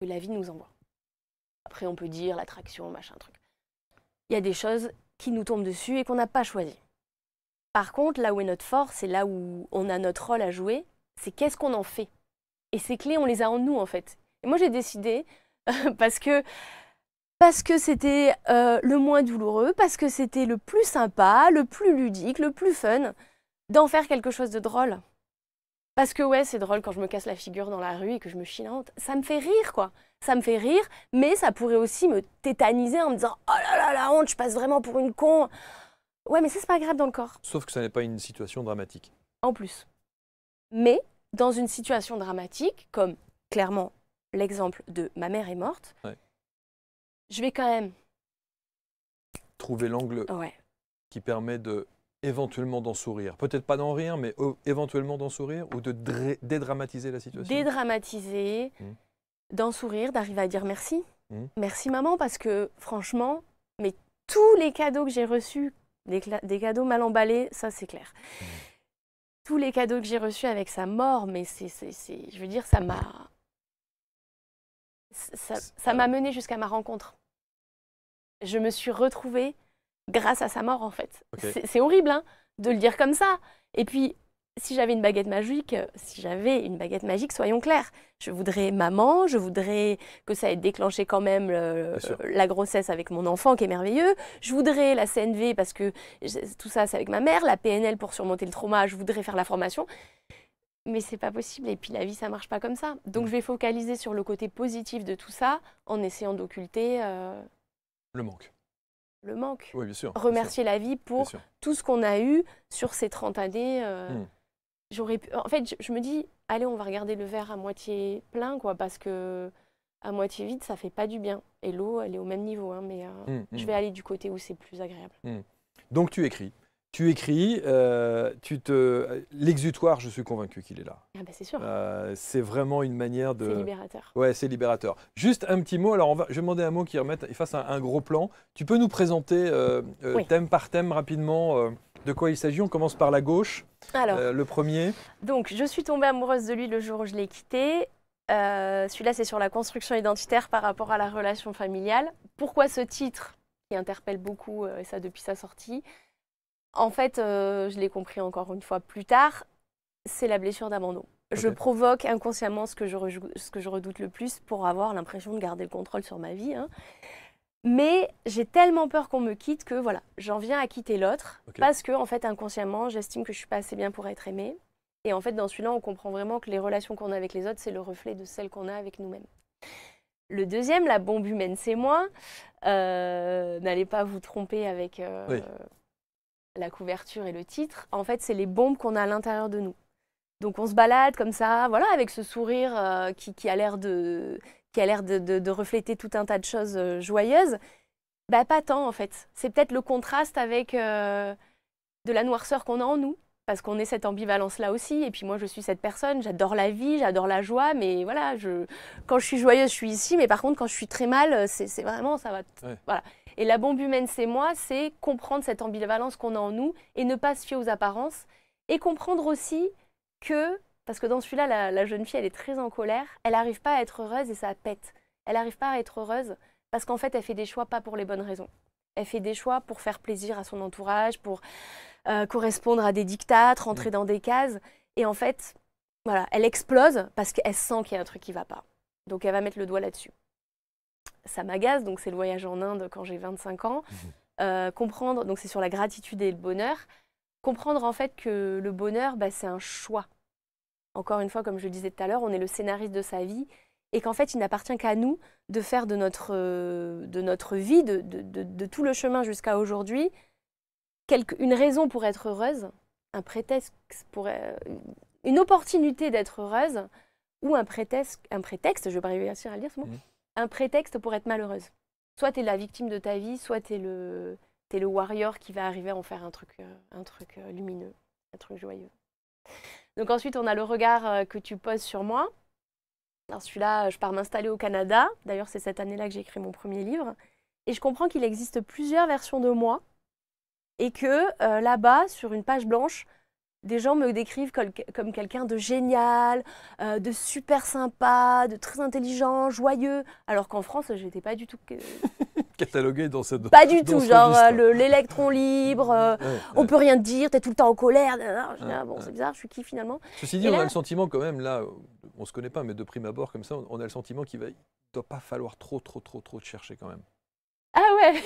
que la vie nous envoie. Après, on peut dire l'attraction, machin, truc. Il y a des choses qui nous tombent dessus et qu'on n'a pas choisi. Par contre, là où est notre force et là où on a notre rôle à jouer, c'est qu'est-ce qu'on en fait. Et ces clés, on les a en nous, en fait. Et moi, j'ai décidé, [laughs] parce que parce que c'était euh, le moins douloureux, parce que c'était le plus sympa, le plus ludique, le plus fun, d'en faire quelque chose de drôle. Parce que ouais, c'est drôle quand je me casse la figure dans la rue et que je me chie la honte. Ça me fait rire, quoi. Ça me fait rire, mais ça pourrait aussi me tétaniser en me disant « Oh là là, la honte, je passe vraiment pour une con !» Ouais, mais ça, c'est pas grave dans le corps. Sauf que ça n'est pas une situation dramatique. En plus. Mais dans une situation dramatique, comme clairement l'exemple de « Ma mère est morte je vais quand même... Trouver l'angle qui permet de éventuellement d'en sourire. Peut-être pas d'en rire, mais éventuellement d'en sourire ou de dédramatiser la situation. Dédramatiser, hmm. d'en sourire, d'arriver à dire merci. Hmm. Merci maman, parce que franchement, mais tous les cadeaux que j'ai reçus, des, cadeaux mal emballés, ça c'est clair. Hmm. Tous les cadeaux que j'ai reçus avec sa mort, mais c'est, je veux dire, ça m'a, ça m'a mené jusqu'à ma rencontre. Je me suis retrouvée grâce à sa mort, en fait. C'est horrible hein, de le dire comme ça. Et puis, si j'avais une baguette magique, euh, si j'avais une baguette magique, soyons clairs, je voudrais maman, je voudrais que ça ait déclenché quand même euh, la grossesse avec mon enfant qui est merveilleux, je voudrais la CNV parce que tout ça c'est avec ma mère, la PNL pour surmonter le trauma, je voudrais faire la formation. Mais c'est pas possible et puis la vie ça marche pas comme ça. Donc mm. je vais focaliser sur le côté positif de tout ça en essayant d'occulter euh, le manque le manque. Oui, bien sûr, Remercier la vie pour tout ce qu'on a eu sur ces 30 années. Euh, hmm. J'aurais pu... En fait, je, me dis, allez, on va regarder le verre à moitié plein, quoi, parce que à moitié vide, ça fait pas du bien. Et l'eau, elle est au même niveau, hein, mais euh, hmm, je hmm. vais aller du côté où c'est plus agréable. Donc tu écris tu écris, euh, tu te l'exutoire, je suis convaincu qu'il est là. Ah bah, c'est sûr. Euh, c'est vraiment une manière de. C'est libérateur. Ouais, c'est libérateur. Juste un petit mot. Alors, je vais demander un mot qui remette, fasse un, gros plan. Tu peux nous présenter euh, thème par thème rapidement de quoi il s'agit On commence par la gauche. Alors. le premier. Donc, je suis tombée amoureuse de lui le jour où je l'ai quitté. Celui-là, c'est sur la construction identitaire par rapport à la relation familiale. Pourquoi ce titre qui interpelle beaucoup et ça depuis sa sortie en fait, euh, je l'ai compris encore une fois plus tard, c'est la blessure d'abandon. Je provoque inconsciemment ce que je, redoute le plus pour avoir l'impression de garder le contrôle sur ma vie. Hein. Mais j'ai tellement peur qu'on me quitte que voilà, j'en viens à quitter l'autre parce que fait inconsciemment, j'estime que je suis pas assez bien pour être aimée. Et en fait, dans celui-là, on comprend vraiment que les relations qu'on a avec les autres, c'est le reflet de celles qu'on a avec nous-mêmes. Le deuxième, la bombe humaine, c'est moi. Euh, n'allez pas vous tromper avec euh, la couverture et le titre, en fait, c'est les bombes qu'on a à l'intérieur de nous. Donc on se balade comme ça, voilà, avec ce sourire euh, qui, a l'air de, qui a l'air de, refléter tout un tas de choses euh, joyeuses. Bah pas tant en fait. C'est peut-être le contraste avec euh, de la noirceur qu'on a en nous, parce qu'on est cette ambivalence là aussi. Et puis moi je suis cette personne, j'adore la vie, j'adore la joie, mais voilà, je, quand je suis joyeuse je suis ici, mais par contre quand je suis très mal, c'est, vraiment ça va. Voilà. Et la bombe humaine, c'est moi, c'est comprendre cette ambivalence qu'on a en nous et ne pas se fier aux apparences. Et comprendre aussi que, parce que dans celui-là, la, jeune fille, elle est très en colère, elle n'arrive pas à être heureuse et ça pète. Elle n'arrive pas à être heureuse parce qu'en fait, elle fait des choix pas pour les bonnes raisons. Elle fait des choix pour faire plaisir à son entourage, pour euh, correspondre à des dictates, rentrer mm. dans des cases. Et en fait, voilà, elle explose parce qu'elle sent qu'il y a un truc qui va pas. Donc elle va mettre le doigt là-dessus ça m'agace, donc c'est le voyage en Inde quand j'ai 25 ans. Mhm. Euh, comprendre, donc c'est sur la gratitude et le bonheur, comprendre en fait que le bonheur, bah, c'est un choix. Encore une fois, comme je le disais tout à l'heure, on est le scénariste de sa vie et qu'en fait, il n'appartient qu'à nous de faire de notre, euh, de notre vie, de, de, de, tout le chemin jusqu'à aujourd'hui, une raison pour être heureuse, un prétexte pour, euh, une opportunité d'être heureuse ou un prétexte, un prétexte, je vais pas réussir à le dire ce mot, mhm un prétexte pour être malheureuse. Soit tu es la victime de ta vie, soit tu es le, es le warrior qui va arriver à en faire un truc, euh, un truc euh, lumineux, un truc joyeux. Donc ensuite, on a le regard euh, que tu poses sur moi. Alors celui-là, je pars m'installer au Canada. D'ailleurs, c'est cette année-là que j'ai écrit mon premier livre. Et je comprends qu'il existe plusieurs versions de moi et que là-bas, sur une page blanche, des gens me décrivent comme, quelqu'un de génial, euh, de super sympa, de très intelligent, joyeux, alors qu'en France, je n'étais pas du tout... [laughs] Catalogué dans cette... Pas du tout, genre euh, l'électron libre, euh, on peut rien te dire, tu es tout le temps en colère, ah bon, c'est bizarre, je suis qui finalement Ceci dit, on a le sentiment quand même, là, on ne se connaît pas, mais de prime abord, comme ça, on a le sentiment qu'il ne va... doit pas falloir trop, trop, trop, trop te chercher quand même. Ah ouais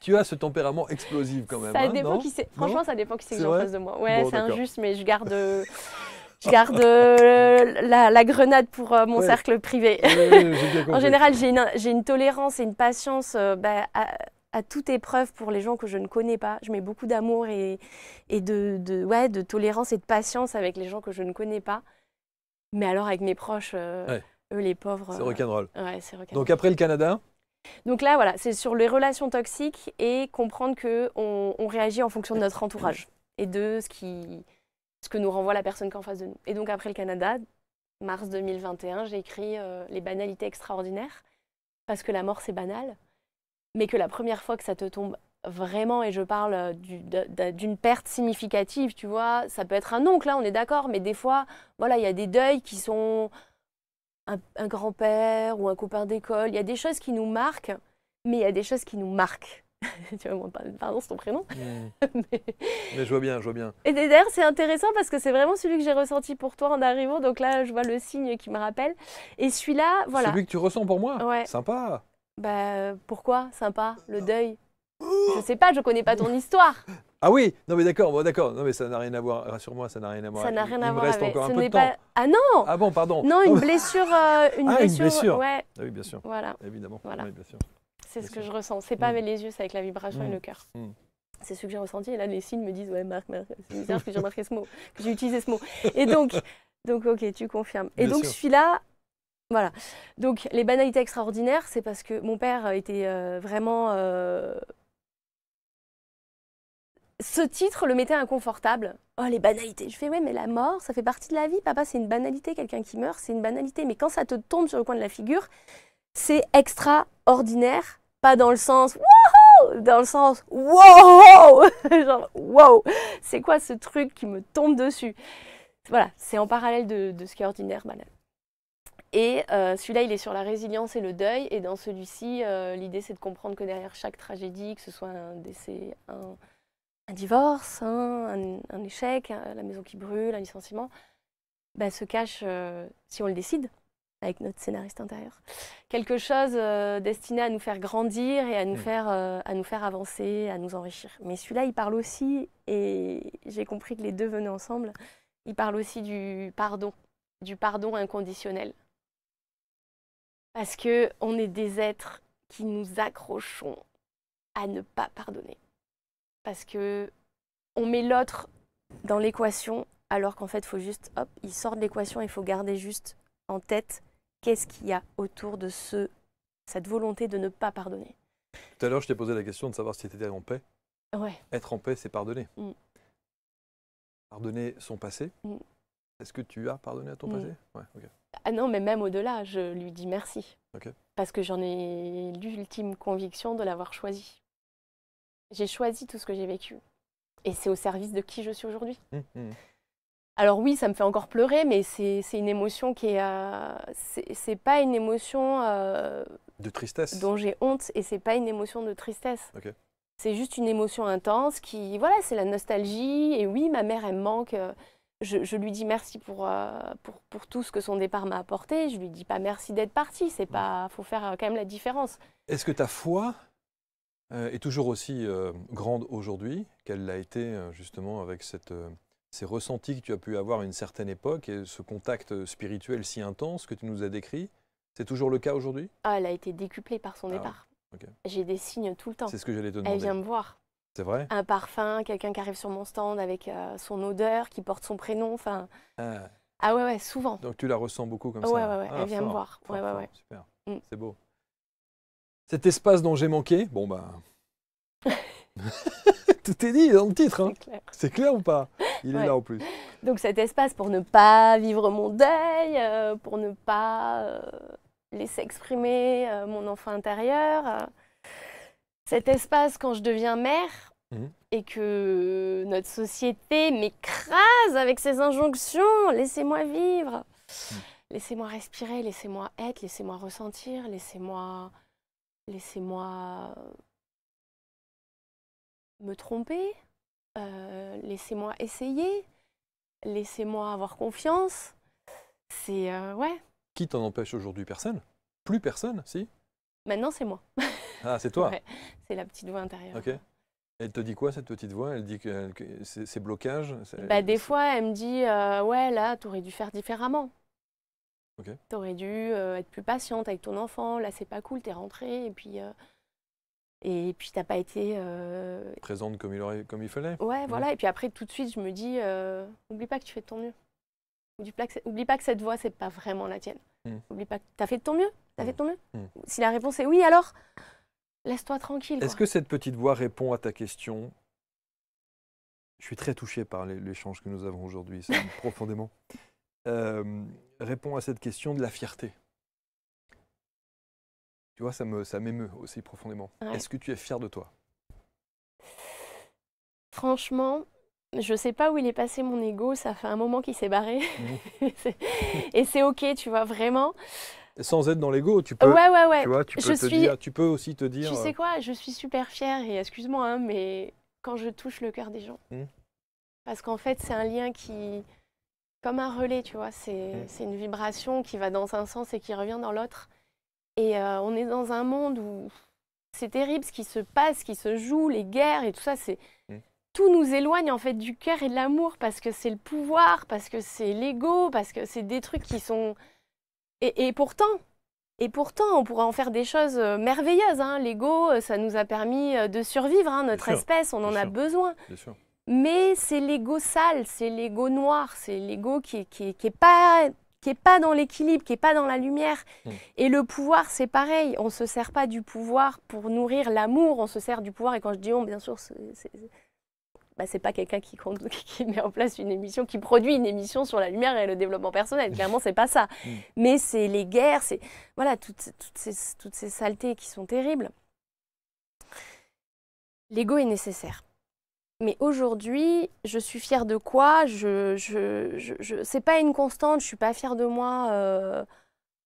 Tu as ce tempérament explosif quand même. Ça hein, qui c'est. Franchement, ça dépend qui c'est que j'ai en face de moi. Ouais, c'est injuste, mais je garde. Euh, [laughs] je garde euh, la, grenade pour euh, mon cercle privé. [laughs] en général, j'ai une, tolérance et une patience bah, à, toute épreuve pour les gens que je ne connais pas. Je mets beaucoup d'amour et, de, ouais, de tolérance et de patience avec les gens que je ne connais pas. Mais alors avec mes proches, eux les pauvres. C'est rock'n'roll. Ouais, c'est rock'n'roll. Donc après le Canada, donc là, voilà, c'est sur les relations toxiques et comprendre qu'on réagit en fonction de notre entourage et de ce, ce que nous renvoie la personne qu'en face de nous. Et donc après le Canada, mars 2021, j'ai écrit Les banalités extraordinaires, parce que la mort, c'est banal, mais que la première fois que ça te tombe vraiment, et je parle euh, d'une perte significative, tu vois, ça peut être un oncle, là, hein, on est d'accord, mais des fois, voilà, il y a des deuils qui sont un, grand-père ou un copain d'école. Il y a des choses qui nous marquent, mais il y a des choses qui nous marquent. [laughs] tu vois, pardon, c'est ton prénom. [laughs] mais... je vois bien, je vois bien. Et d'ailleurs, c'est intéressant parce que c'est vraiment celui que j'ai ressenti pour toi en arrivant. Donc là, je vois le signe qui me rappelle. Et celui-là, voilà. Celui que tu ressens pour moi ouais. Sympa. Bah, pourquoi Sympa, le ah. deuil. Je sais pas, je connais pas ton histoire. Ah oui, non mais d'accord, bon, d'accord, non mais ça n'a rien à voir, rassure-moi, ça n'a rien à voir. Ça n'a rien à voir. Il me reste encore un peu de temps. Ah non Ah bon, pardon. Non, une [laughs] blessure, euh, une ah, blessure. Une blessure. Ouais. Ah oui, bien sûr. Voilà. Évidemment. Voilà. c'est ce que je ressens. C'est pas avec mm. les yeux, c'est avec la vibration et mm. le cœur. Mm. C'est ce que j'ai ressenti. Et là, les signes me disent, ouais, Marc, Marc c'est bizarre que j'ai remarqué ce mot, que j'ai utilisé ce mot. Et donc, [laughs] donc, ok, tu confirmes. et donc, suis là voilà. Donc, les banalités extraordinaires, c'est parce que mon père était euh, vraiment euh, ce titre le mettait inconfortable. Oh, les banalités. Je fais, ouais, mais la mort, ça fait partie de la vie. Papa, c'est une banalité. Quelqu'un qui meurt, c'est une banalité. Mais quand ça te tombe sur le coin de la figure, c'est extraordinaire. Pas dans le sens, wouhou Dans le sens, wow [laughs] Genre, wow C'est quoi ce truc qui me tombe dessus Voilà, c'est en parallèle de, ce qui est ordinaire, banal. Et euh, celui-là, il est sur la résilience et le deuil. Et dans celui-ci, euh, l'idée, c'est de comprendre que derrière chaque tragédie, que ce soit un décès, un un divorce, hein, un, échec, euh, la maison qui brûle, un licenciement, bah, se cache, euh, si on le décide, avec notre scénariste intérieur, quelque chose euh, destiné à nous faire grandir et à nous, mm. faire, à nous faire avancer, à nous enrichir. Mais celui-là, il parle aussi, et j'ai compris que les deux venaient ensemble, il parle aussi du pardon, du pardon inconditionnel. Parce que on est des êtres qui nous accrochons à ne pas pardonner parce que on met l'autre dans l'équation alors qu'en fait, il faut juste, hop, il sort de l'équation, il faut garder juste en tête qu'est-ce qu'il y a autour de ce, cette volonté de ne pas pardonner. Tout à l'heure, je t'ai posé la question de savoir si tu étais en paix. Ouais. Être en paix, c'est pardonner. Mm. Pardonner son passé. Mm. Est-ce que tu as pardonné à ton mm. passé Ah non, mais même au-delà, je lui dis merci. Parce que j'en ai l'ultime conviction de l'avoir choisi. J'ai choisi tout ce que j'ai vécu. Et c'est au service de qui je suis aujourd'hui. Hum, hum. Alors oui, ça me fait encore pleurer, mais c'est une émotion qui est... Euh, c'est pas une émotion... Euh, de tristesse Dont j'ai honte, et c'est pas une émotion de tristesse. C'est juste une émotion intense qui... Voilà, c'est la nostalgie, et oui, ma mère, elle me manque. Euh, je, je lui dis merci pour, pour, pour, tout ce que son départ m'a apporté. Je lui dis pas merci d'être partie, c'est pas... faut faire quand même la différence. Est-ce que ta foi euh, est toujours aussi euh, grande aujourd'hui qu'elle l'a été euh, justement avec cette, ces ressentis que tu as pu avoir à une certaine époque et ce contact spirituel si intense que tu nous as décrit. C'est toujours le cas aujourd'hui ah, elle a été décuplée par son ah départ. J'ai des signes tout le temps. C'est ce que j'allais te demander. Elle vient me voir. C'est vrai Un parfum, quelqu'un qui arrive sur mon stand avec son odeur, qui porte son prénom, enfin... Ah. ah. ouais, ouais, souvent. Donc tu la ressens beaucoup comme ça Ouais, ouais, elle vient me voir. ouais, ouais, ouais. Super, mm. c'est beau. Cet espace dont j'ai manqué, bon bah. [laughs] Tout est dit dans le titre. Hein. C'est clair. ou pas Il est là en plus. Donc cet espace pour ne pas vivre mon deuil, euh, pour ne pas euh, laisser exprimer euh, mon enfant intérieur. cet espace quand je deviens mère mmh. et que notre société m'écrase avec ses injonctions. Laissez-moi vivre. Mmh. Laissez-moi respirer, laissez-moi être, laissez-moi ressentir, laissez-moi laissez-moi euh, me tromper, euh, laissez-moi essayer, laissez-moi avoir confiance. C'est euh, ouais. Qui t'en empêche aujourd'hui Personne. Plus personne, si Maintenant, c'est moi. [laughs] Ah, c'est toi. c'est la petite voix intérieure. Ok. Elle te dit quoi cette petite voix Elle dit que, c'est blocage bah, des fois, elle me dit ouais là, tu aurais dû faire différemment. T'aurais Tu dû euh, être plus patiente avec ton enfant. Là, c'est pas cool, t'es rentrée et puis euh, et puis t'as pas été euh, présente comme il aurait, comme il fallait. Ouais, mhm. voilà. Et puis après, tout de suite, je me dis, oublie pas que tu fais de ton mieux. Oublie pas que, cette voix, c'est pas vraiment la tienne. Mhm. Oublie pas que t'as fait de ton mieux. T'as mhm. fait ton mieux. Si la réponse est oui, alors laisse-toi tranquille. Est-ce que cette petite voix répond à ta question Je suis très touchée par l'échange que nous avons aujourd'hui, [laughs] profondément réponds euh, répond à cette question de la fierté. Tu vois, ça me ça m'émeut aussi profondément. Est-ce que tu es fier de toi Franchement, je ne sais pas où il est passé mon ego, ça fait un moment qu'il s'est barré. Mhm. [laughs] et c'est ok, tu vois, vraiment. Sans être dans l'ego, tu peux. Tu, peux aussi te dire. Tu sais euh, quoi, je suis super fière et excuse-moi, hein, mais quand je touche le cœur des gens. Mhm. Parce qu'en fait, c'est un lien qui, comme un relais, tu vois. Mm. C'est une vibration qui va dans un sens et qui revient dans l'autre. Et euh, on est dans un monde où c'est terrible ce qui se passe, ce qui se joue, les guerres et tout ça. C'est mm. tout nous éloigne en fait du cœur et de l'amour parce que c'est le pouvoir, parce que c'est l'ego, parce que c'est des trucs qui sont et, pourtant. Et pourtant, on pourrait en faire des choses euh, merveilleuses. Hein. L'ego, euh, ça nous a permis de survivre, hein, notre espèce, on en a besoin. Bien sûr. Mais c'est l'ego sale, c'est l'ego noir, c'est l'ego qui n'est pas, qui pas dans l'équilibre, qui n'est pas dans la lumière. Hmm. Et le pouvoir, c'est pareil. On ne se sert pas du pouvoir pour nourrir l'amour, on se sert du pouvoir. Et quand je dis on, bien sûr, c'est bah, pas quelqu'un qui, [laughs] qui, met en place une émission, qui produit une émission sur la lumière et le développement personnel. Clairement, c'est pas ça. [laughs] Hmm. Mais c'est les guerres, c'est voilà toutes, toutes, ces, toutes ces saletés qui sont terribles. L'ego est nécessaire mais aujourd'hui, je suis fière de quoi je, je, C'est pas une constante, je suis pas fière de moi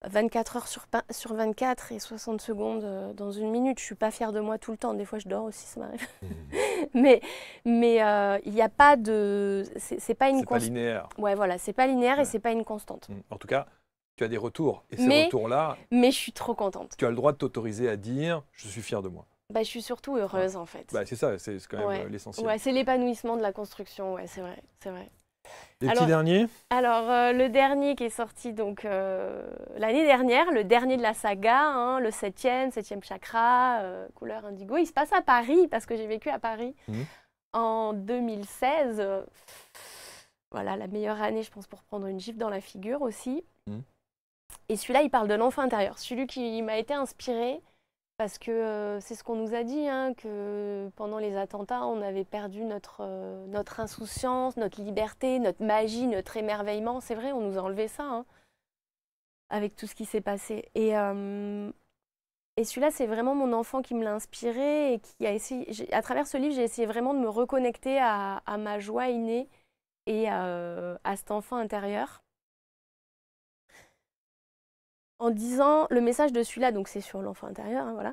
24 euh, heures sur, sur 24 et 60 secondes euh, dans une minute. Je suis pas fière de moi tout le temps. Des fois, je dors aussi, ça m'arrive. Mmh. [laughs] mais euh, il n'y a pas de. C'est pas une constante. linéaire. Ouais, voilà, c'est pas linéaire et c'est pas une constante. Mmh. En tout cas, tu as des retours. Et ces retours-là. Mais je suis trop contente. Tu as le droit de t'autoriser à dire je suis fière de moi bah, je suis surtout heureuse en fait. Bah, c'est ça, c'est quand même euh, l'essentiel. Ouais, c'est l'épanouissement de la construction, ouais, c'est vrai, c'est vrai. Les alors, petits derniers Alors, euh, le dernier qui est sorti donc euh, l'année dernière, le dernier de la saga, hein, le septième, septième chakra, couleur indigo, il se passe à Paris parce que j'ai vécu à Paris mmh. en 2016. voilà, la meilleure année, je pense, pour prendre une gifle dans la figure aussi. Mmh. Et celui-là, il parle de l'enfant intérieur. Celui qui m'a été inspiré, parce que euh, c'est ce qu'on nous a dit, hein, que pendant les attentats, on avait perdu notre, euh, notre insouciance, notre liberté, notre magie, notre émerveillement. C'est vrai, on nous a enlevé ça, hein, avec tout ce qui s'est passé. Et, euh, et celui-là, c'est vraiment mon enfant qui me l'a inspiré et qui a essayé. À travers ce livre, j'ai essayé vraiment de me reconnecter à, ma joie innée et à cet enfant intérieur en disant le message de celui-là, donc c'est sur l'enfant intérieur, hein, voilà.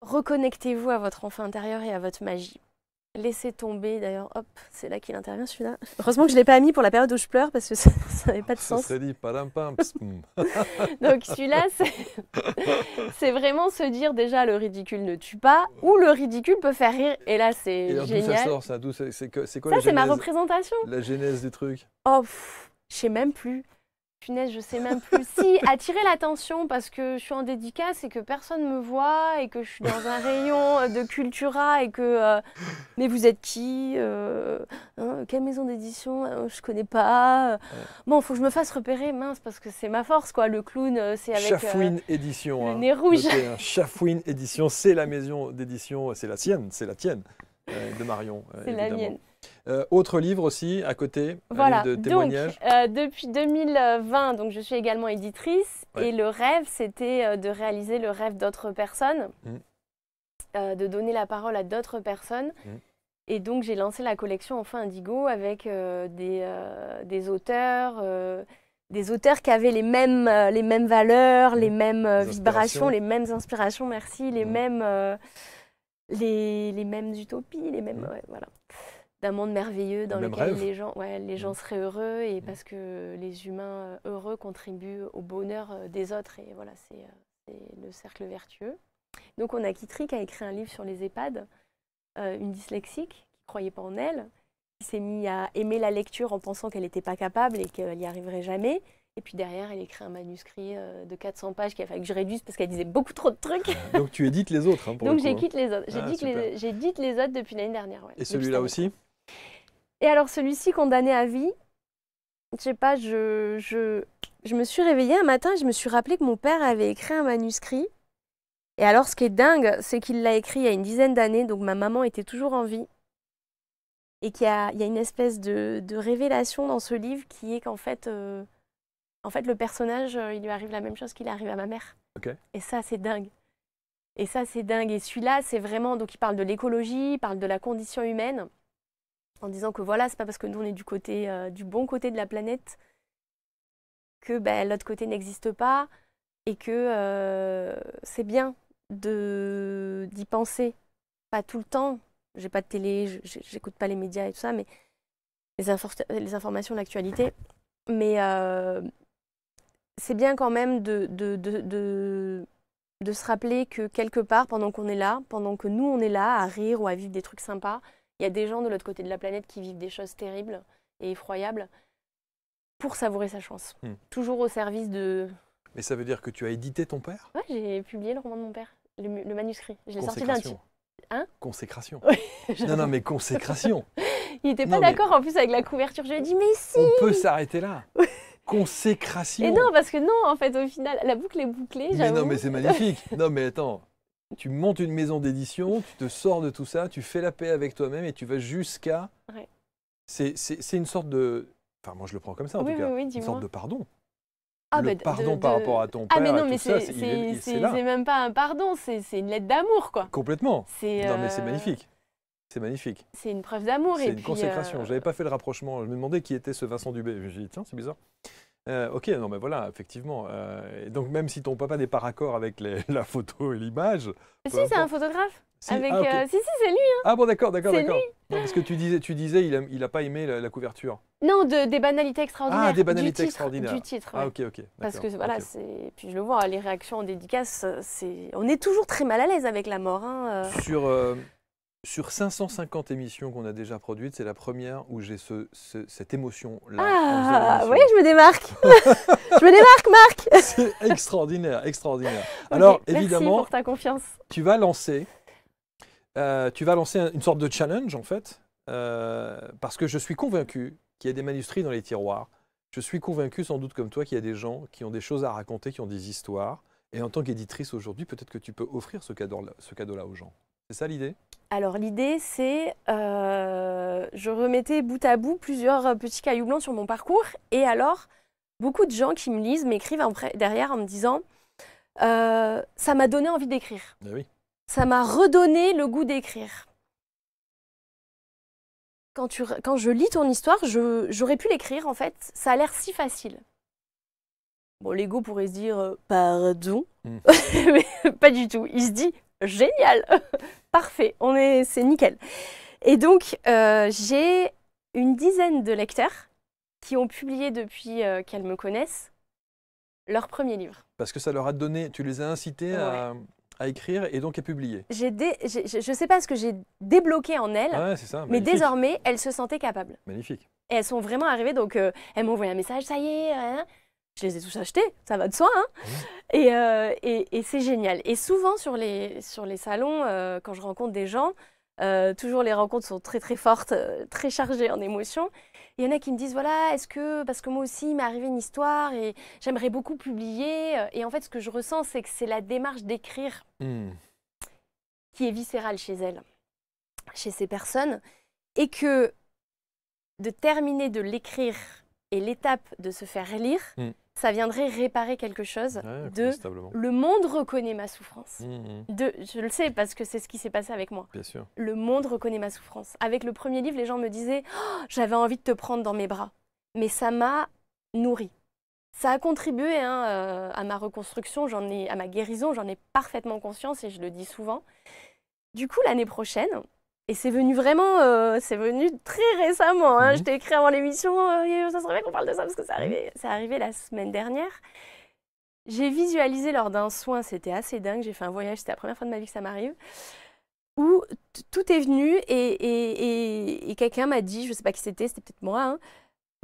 Reconnectez-vous à votre enfant intérieur et à votre magie. Laissez tomber, d'ailleurs, hop, c'est là qu'il intervient celui-là. Heureusement que je ne l'ai pas mis pour la période où je pleure parce que ça n'avait [laughs] pas de sens. Ça dit, [laughs] Donc celui-là, [laughs] c'est vraiment se dire déjà le ridicule ne tue pas ou le ridicule peut faire rire. Et là, c'est génial. ça sort ça C'est quoi Ça, c'est ma représentation. La genèse du truc. Oh, je je sais même plus punaise, je sais même plus. si, attirer l'attention parce que je suis en dédicace et que personne me voit et que je suis dans un rayon euh, de Cultura et que. Euh, mais vous êtes qui euh, hein, Quelle maison d'édition Je connais pas. Bon, faut que je me fasse repérer, mince, parce que c'est ma force, quoi. Le clown, c'est avec. Chafouine Édition. Le hein. rouge. Hein. Chafouine Édition, c'est la maison d'édition, c'est la sienne, c'est la tienne de Marion. c'est la mienne. Euh, autre livre aussi à côté voilà. de témoignages. Donc, euh, depuis 2020, donc je suis également éditrice et le rêve, c'était euh, de réaliser le rêve d'autres personnes, mm. de donner la parole à d'autres personnes. Mm. Et donc j'ai lancé la collection Enfin Indigo avec des, des, auteurs. des auteurs qui avaient les mêmes, les mêmes valeurs, les mm. mêmes vibrations, les mêmes inspirations, merci, les mêmes les, mêmes utopies, les mêmes. voilà d'un monde merveilleux dans lequel les gens, les gens seraient heureux et parce que les humains euh, heureux contribuent au bonheur euh, des autres et voilà, euh, c'est le cercle vertueux. Donc on a Kitri qui a écrit un livre sur les EHPAD, une dyslexique qui croyait pas en elle, qui s'est mise à aimer la lecture en pensant qu'elle n'était pas capable et qu'elle n'y arriverait jamais. Et puis derrière, elle écrit un manuscrit de 400 pages qu'il a fallu que je réduise parce qu'elle disait beaucoup trop de trucs. Ah, donc tu édites les autres. Hein, [laughs] donc j'édite hein. les autres. Ah, dit que les, les, autres depuis l'année dernière. Et celui-là aussi et alors celui-ci condamné à vie, je sais pas, je, je, je me suis réveillée un matin et je me suis rappelé que mon père avait écrit un manuscrit. Et alors ce qui est dingue, c'est qu'il l'a écrit il y a une dizaine d'années, donc ma maman était toujours en vie. Et qu'il y a, une espèce de, révélation dans ce livre qui est qu'en fait, euh, en fait, le personnage, euh, il lui arrive la même chose qu'il arrive à ma mère. Et ça, c'est dingue. Et ça, c'est dingue. Et celui-là, c'est vraiment. Donc, il parle de l'écologie, il parle de la condition humaine en disant que voilà, c'est pas parce que nous on est du côté euh, du bon côté de la planète que bah, l'autre côté n'existe pas et que euh, c'est bien de d'y penser, pas tout le temps. J'ai pas de télé, j'écoute pas les médias et tout ça, mais les, informations, l'actualité. Mais euh, c'est bien quand même de se rappeler que quelque part, pendant qu'on est là, pendant que nous on est là à rire ou à vivre des trucs sympas, il y a des gens de l'autre côté de la planète qui vivent des choses terribles et effroyables pour savourer sa chance. Hmm. Toujours au service de. Mais ça veut dire que tu as édité ton père Ouais, j'ai publié le roman de mon père, le, manuscrit. Je l'ai sorti d'un Hein Consécration. [laughs] non, non, mais consécration. [laughs] Il n'était pas d'accord en plus avec la couverture. Je lui ai dit, mais si On peut s'arrêter là. [laughs] consécration. Et non, parce que non, en fait, au final, la boucle est bouclée. Mais non, mais c'est magnifique. non, mais attends, tu montes une maison d'édition, tu te sors de tout ça, tu fais la paix avec toi-même et tu vas jusqu'à. C'est une sorte de. Enfin, moi je le prends comme ça en oui, tout cas. Oui, une sorte de pardon. Ah, bah, pardon par rapport à ton père. Ah, mais non, mais c'est même pas un pardon, c'est une lettre d'amour, quoi. Complètement. Non, mais euh, c'est magnifique. C'est magnifique. C'est une preuve d'amour. C'est une euh, consécration. J'avais pas fait le rapprochement. Je me demandais qui était ce Vincent Dubé. J'ai dit, tiens, c'est bizarre. Euh, ok, non mais voilà, effectivement. Euh, donc même si ton papa n'est pas raccord avec [laughs] la photo et l'image... Si, c'est un photographe. Ah, euh, si, si, c'est lui. Hein. Ah bon, d'accord, d'accord, d'accord. Parce que tu disais, tu disais il n'a a pas aimé la, couverture. Non, des banalités extraordinaires. Ah, des banalités extraordinaires. du titre. Ah, ok, ok. Parce que voilà, c'est. Puis je le vois, les réactions en dédicace, c'est. On est toujours très mal à l'aise avec la mort. Hein, Sur. Sur 550 émissions qu'on a déjà produites, c'est la première où j'ai cette émotion-là. Ah, oui, je me démarque. [laughs] je me démarque, Marc. c'est extraordinaire, extraordinaire. [laughs] Alors, évidemment, pour ta confiance. tu vas lancer, euh, tu vas lancer une sorte de challenge en fait, euh, parce que je suis convaincu qu'il y a des manuscrits dans les tiroirs. Je suis convaincu, sans doute comme toi, qu'il y a des gens qui ont des choses à raconter, qui ont des histoires. Et en tant qu'éditrice aujourd'hui, peut-être que tu peux offrir ce cadeau-là aux gens. C'est ça l'idée alors l'idée, c'est, euh, je remettais bout à bout plusieurs euh, petits cailloux blancs sur mon parcours, et alors beaucoup de gens qui me lisent m'écrivent derrière en me disant, euh, ça m'a donné envie d'écrire. Ah ça m'a redonné le goût d'écrire. Quand, quand je lis ton histoire, j'aurais pu l'écrire en fait. Ça a l'air si facile. Bon, l'ego pourrait se dire pardon, hmm. [laughs] mais pas du tout. Il se dit génial. Parfait, on est, c'est nickel. Et donc, euh, j'ai une dizaine de lecteurs qui ont publié depuis euh, qu'elles me connaissent leur premier livre. Parce que ça leur a donné, tu les as incités à, écrire et donc à publier. J'ai je ne sais pas ce que j'ai débloqué en elles, mais désormais, elles se sentaient capables. Magnifique. Et elles sont vraiment arrivées, donc euh, elles m'ont envoyé un message, ça y est, hein je les ai tous achetés, ça va de soi. Hein euh, Et, c'est génial. Et souvent sur les, sur les salons, euh, quand je rencontre des gens, euh, toujours les rencontres sont très très fortes, très chargées en émotions. Il y en a qui me disent, voilà, est-ce que, parce que moi aussi, il m'est arrivé une histoire et j'aimerais beaucoup publier. Et en fait, ce que je ressens, c'est que c'est la démarche d'écrire hmm. qui est viscérale chez elles, chez ces personnes. Et que de terminer de l'écrire et l'étape de se faire lire, mm. ça viendrait réparer quelque chose de le monde reconnaît ma souffrance. Mm, mm. De, je le sais parce que c'est ce qui s'est passé avec moi. Le monde reconnaît ma souffrance. Avec le premier livre, les gens me disaient oh, j'avais envie de te prendre dans mes bras, mais ça m'a nourri. Ça a contribué hein, euh, à ma reconstruction, j'en ai, à ma guérison, j'en ai parfaitement conscience et je le dis souvent. Du coup, l'année prochaine, et c'est venu vraiment, euh, c'est venu très récemment. Hein. Mhm. Je t'ai écrit avant l'émission, euh, ça serait bien qu'on parle de ça parce que c'est arrivé, c'est mhm. arrivé la semaine dernière. J'ai visualisé lors d'un soin, c'était assez dingue. J'ai fait un voyage, c'était la première fois de ma vie que ça m'arrive, où tout est venu et, quelqu'un m'a dit, je ne sais pas qui c'était, c'était peut-être moi, hein,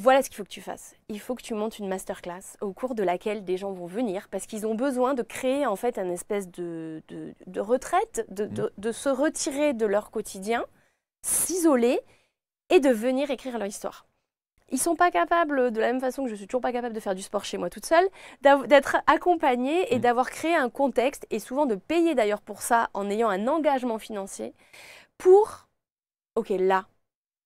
voilà ce qu'il faut que tu fasses. Il faut que tu montes une masterclass au cours de laquelle des gens vont venir parce qu'ils ont besoin de créer en fait une espèce de, de, retraite, mm. de, se retirer de leur quotidien, s'isoler et de venir écrire leur histoire. Ils ne sont pas capables, de la même façon que je ne suis toujours pas capable de faire du sport chez moi toute seule, d'être accompagnés et mm. d'avoir créé un contexte et souvent de payer d'ailleurs pour ça en ayant un engagement financier pour, ok là,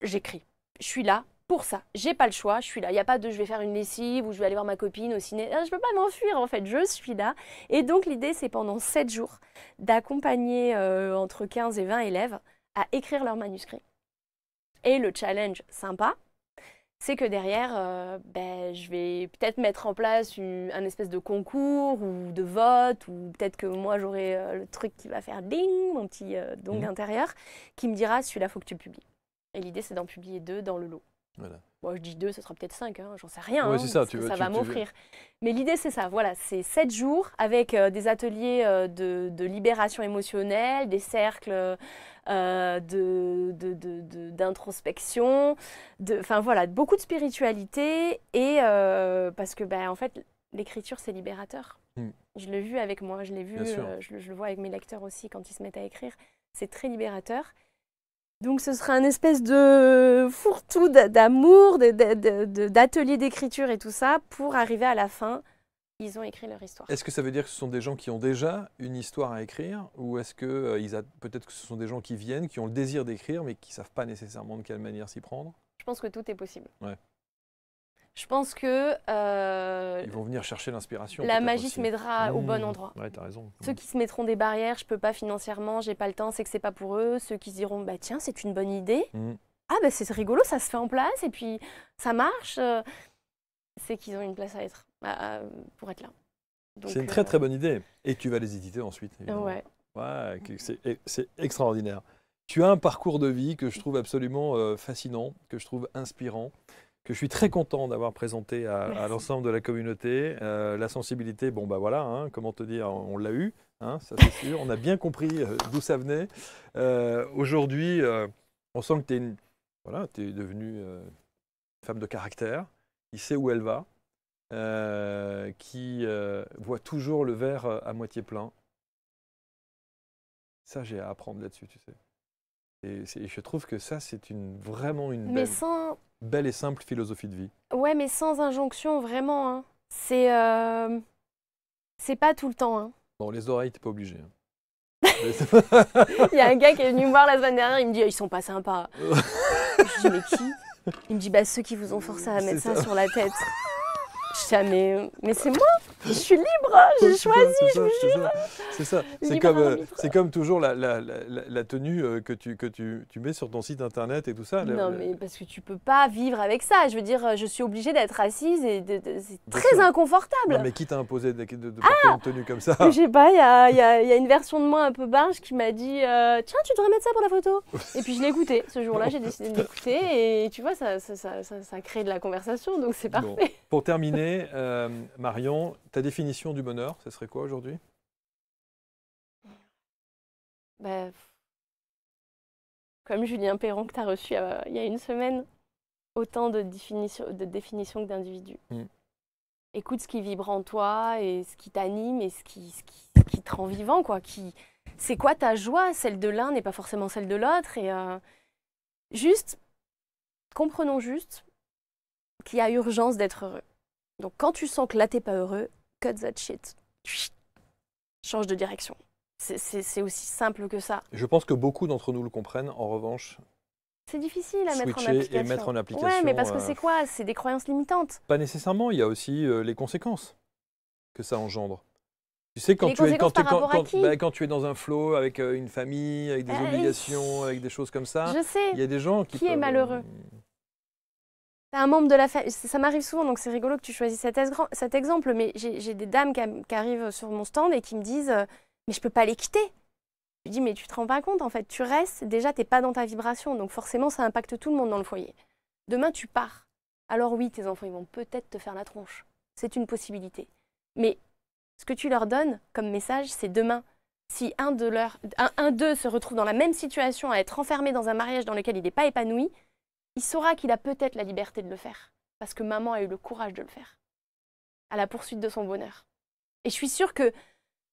j'écris je suis là, pour ça. J'ai pas le choix, je suis là. Il n'y a pas de je vais faire une lessive ou je vais aller voir ma copine au ciné. Ah, je peux pas m'enfuir en fait, je suis là. Et donc l'idée c'est pendant 7 jours d'accompagner euh, entre 15 et 20 élèves à écrire leur manuscrit. Et le challenge sympa, c'est que derrière, euh, ben, je vais peut-être mettre en place un espèce de concours ou de vote, ou peut-être que moi j'aurai euh, le truc qui va faire ding, mon petit euh, mmh. intérieur, qui me dira celui-là, faut que tu le publies. Et l'idée, c'est d'en publier deux dans le lot je dis deux, ce sera peut-être cinq, hein, j'en sais rien. Hein, ça, va m'offrir. Mais l'idée, c'est ça. Voilà, c'est sept jours avec euh, des ateliers euh, de, libération émotionnelle, des cercles euh, d'introspection, de, enfin voilà, beaucoup de spiritualité. Et euh, parce que, ben, en fait, l'écriture, c'est libérateur. Hmm. Je l'ai vu avec moi, je l'ai vu, je le vois avec mes lecteurs aussi quand ils se mettent à écrire. C'est très libérateur. Donc ce sera un espèce de fourre-tout d'amour, d'atelier d'écriture et tout ça pour arriver à la fin ils ont écrit leur histoire. Est-ce que ça veut dire que ce sont des gens qui ont déjà une histoire à écrire ou est-ce que euh, peut-être que ce sont des gens qui viennent, qui ont le désir d'écrire mais qui ne savent pas nécessairement de quelle manière s'y prendre Je pense que tout est possible. Je pense que. Euh, Ils vont venir chercher l'inspiration. La magie se mettra au mmh. bon endroit. Ouais, t'as raison. Ceux qui se mettront des barrières, je peux pas financièrement, j'ai pas le temps, c'est que c'est pas pour eux. Ceux qui se diront, bah tiens, c'est une bonne idée. Mmh. Ah, bah c'est rigolo, ça se fait en place et puis ça marche. Euh. c'est qu'ils ont une place à être, pour être là. C'est une euh, très très bonne idée. Et tu vas les éditer ensuite, évidemment. Ouais. E, c'est extraordinaire. Tu as un parcours de vie que je trouve absolument fascinant, que je trouve inspirant que je suis très content d'avoir présenté à, l'ensemble de la communauté. Euh, la sensibilité, bon bah voilà, hein, comment te dire, on, l'a eu, hein, ça c'est sûr, on a bien compris euh, d'où ça venait. Euh, aujourd'hui, on sent que tu es, une, es devenue femme de caractère, qui sait où elle va, qui voit toujours le verre à moitié plein. Ça, j'ai à apprendre là-dessus, tu sais. Et, je trouve que ça, c'est une, vraiment une belle, et simple philosophie de vie. Ouais, mais sans injonction, vraiment. Hein. Euh, c'est pas tout le temps. Hein. Bon, les oreilles, t'es pas obligé. Hein. [laughs] il y a un gars qui est venu me voir la semaine dernière, il me dit ils sont pas sympas. [laughs] je dis mais qui Il me dit bah ceux qui vous ont forcé à mettre ça, sur la tête. Jamais. Mais c'est moi Je suis libre J'ai choisi, je vous jure C'est ça. Euh, c'est comme, toujours la, tenue euh, que, tu, que tu, mets sur ton site internet et tout ça. Non, mais parce que tu peux pas vivre avec ça. Je veux dire, euh, je suis obligée d'être assise et c'est très inconfortable. mais qui t'a imposé de, porter une tenue comme ça ah, Je sais pas, il y a, une version de moi un peu barge qui m'a dit Tiens, tu devrais mettre ça pour la photo. et puis je l'ai écouté. Ce jour-là, j'ai [laughs] décidé de l'écouter et tu vois, ça, ça, crée de la conversation, donc c'est parfait. Pour terminer, euh, Marion, ta définition du bonheur, ce serait quoi aujourd'hui bah, Comme Julien Perron que tu as reçu euh, il y a une semaine, autant de définitions de que d'individus. Mm. Écoute ce qui vibre en toi et ce qui t'anime et ce qui, te rend vivant. quoi. Qui, c'est quoi ta joie Celle de l'un n'est pas forcément celle de l'autre. Et euh, juste, comprenons juste qu'il y a urgence d'être heureux. Donc quand tu sens que là t'es pas heureux, cut that shit. change de direction. C'est aussi simple que ça. Je pense que beaucoup d'entre nous le comprennent. En revanche, c'est difficile à mettre en application. Et mettre en application. Ouais, mais parce que euh, c'est quoi C'est des croyances limitantes. Pas nécessairement. Il y a aussi euh, les conséquences que ça engendre. Tu sais, quand, tu es, bah, quand, tu es dans un flot avec euh, une famille, avec des ah obligations, avec des choses comme ça, je sais. il y a des gens qui. est malheureux un membre de la famille. Ça m'arrive souvent, donc c'est rigolo que tu choisis cet, exemple, mais j'ai des dames qui, arrivent sur mon stand et qui me disent euh, Mais je ne peux pas les quitter. Je dis Mais tu te rends pas compte, en fait, tu restes, déjà, t'es pas dans ta vibration, donc forcément, ça impacte tout le monde dans le foyer. Demain, tu pars. Alors oui, tes enfants, ils vont peut-être te faire la tronche. C'est une possibilité. Mais ce que tu leur donnes comme message, c'est demain. Si un, de un d'eux se retrouve dans la même situation à être enfermé dans un mariage dans lequel il n'est pas épanoui, il saura qu'il a peut-être la liberté de le faire, parce que maman a eu le courage de le faire, à la poursuite de son bonheur. Et je suis sûre que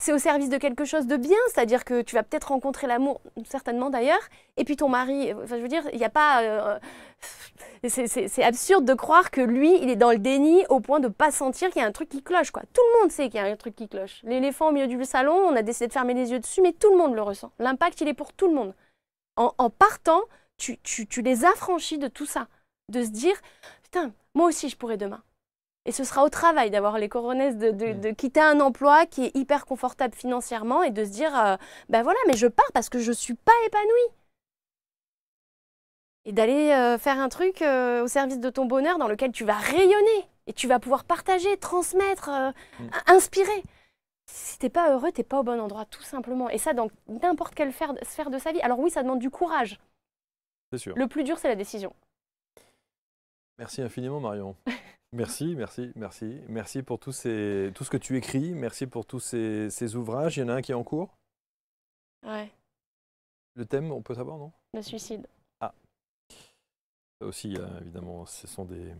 c'est au service de quelque chose de bien, c'est-à-dire que tu vas peut-être rencontrer l'amour, certainement d'ailleurs, et puis ton mari, enfin, je veux dire, il n'y a pas... Euh, c'est absurde de croire que lui, il est dans le déni au point de ne pas sentir qu'il y a un truc qui cloche, Tout le monde sait qu'il y a un truc qui cloche. L'éléphant au milieu du salon, on a décidé de fermer les yeux dessus, mais tout le monde le ressent. L'impact, il est pour tout le monde. en partant tu, les affranchis de tout ça, de se dire, putain, moi aussi je pourrais demain. Et ce sera au travail d'avoir les coronesses, de, mm. quitter un emploi qui est hyper confortable financièrement et de se dire, ben voilà, mais je pars parce que je ne suis pas épanouie. Et d'aller euh, faire un truc euh, au service de ton bonheur dans lequel tu vas rayonner et tu vas pouvoir partager, transmettre, mm. inspirer si t'es pas heureux, t'es pas au bon endroit, tout simplement. Et ça, dans n'importe quelle sphère de sa vie. Alors oui, ça demande du courage. Le plus dur, c'est la décision. Merci infiniment, Marion. [laughs] Merci, merci, merci. Merci pour tout, tout ce que tu écris. Merci pour tous ces, ouvrages. Il y en a un qui est en cours Ouais. Le thème, on peut savoir, non Le suicide. Ah. Ça aussi, euh, évidemment, ce sont des,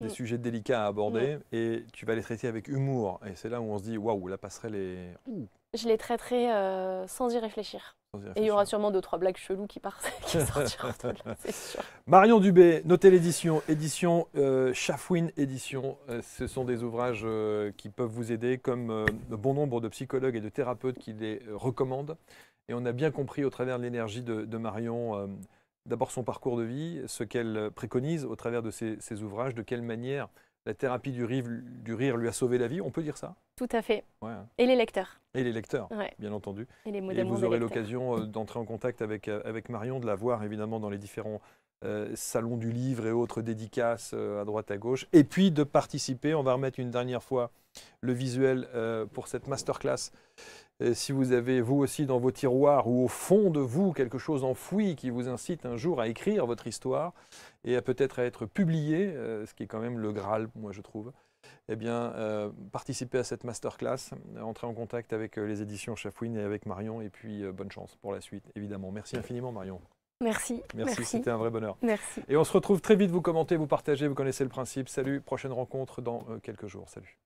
des mm. sujets délicats à aborder. Mm. Et tu vas les traiter avec humour. Et c'est là où on se dit, waouh, la passerelle est je les traiterai euh, sans y réfléchir. Et il y aura sûrement deux, trois blagues cheloues qui, partent, [laughs] [laughs] Marion Dubé, notez l'édition, édition Chafouine, euh, Édition. Euh, ce sont des ouvrages qui peuvent vous aider, comme bon nombre de psychologues et de thérapeutes qui les recommandent. Et on a bien compris au travers de l'énergie de, Marion, d'abord son parcours de vie, ce qu'elle préconise au travers de ses, ses ouvrages, de quelle manière la thérapie du rire, lui a sauvé la vie, on peut dire ça Tout à fait. Hein. Et les lecteurs. Et les lecteurs, bien entendu. Et, les vous aurez l'occasion euh, d'entrer en contact euh, avec, Marion, de la voir évidemment dans les différents euh, salons du livre et autres dédicaces à droite à gauche. Et puis de participer, on va remettre une dernière fois le visuel pour cette masterclass euh, si vous avez vous aussi dans vos tiroirs ou au fond de vous quelque chose enfoui qui vous incite un jour à écrire votre histoire et à peut-être à être publié, euh, ce qui est quand même le Graal, moi je trouve, eh bien, euh, participez à cette masterclass, entrez en contact avec les éditions Chafouine et avec Marion, et puis bonne chance pour la suite, évidemment. Merci infiniment, Marion. Merci. Merci, c'était un vrai bonheur. Merci. Et on se retrouve très vite, vous commentez, vous partagez, vous connaissez le principe. Salut, prochaine rencontre dans quelques jours. Salut.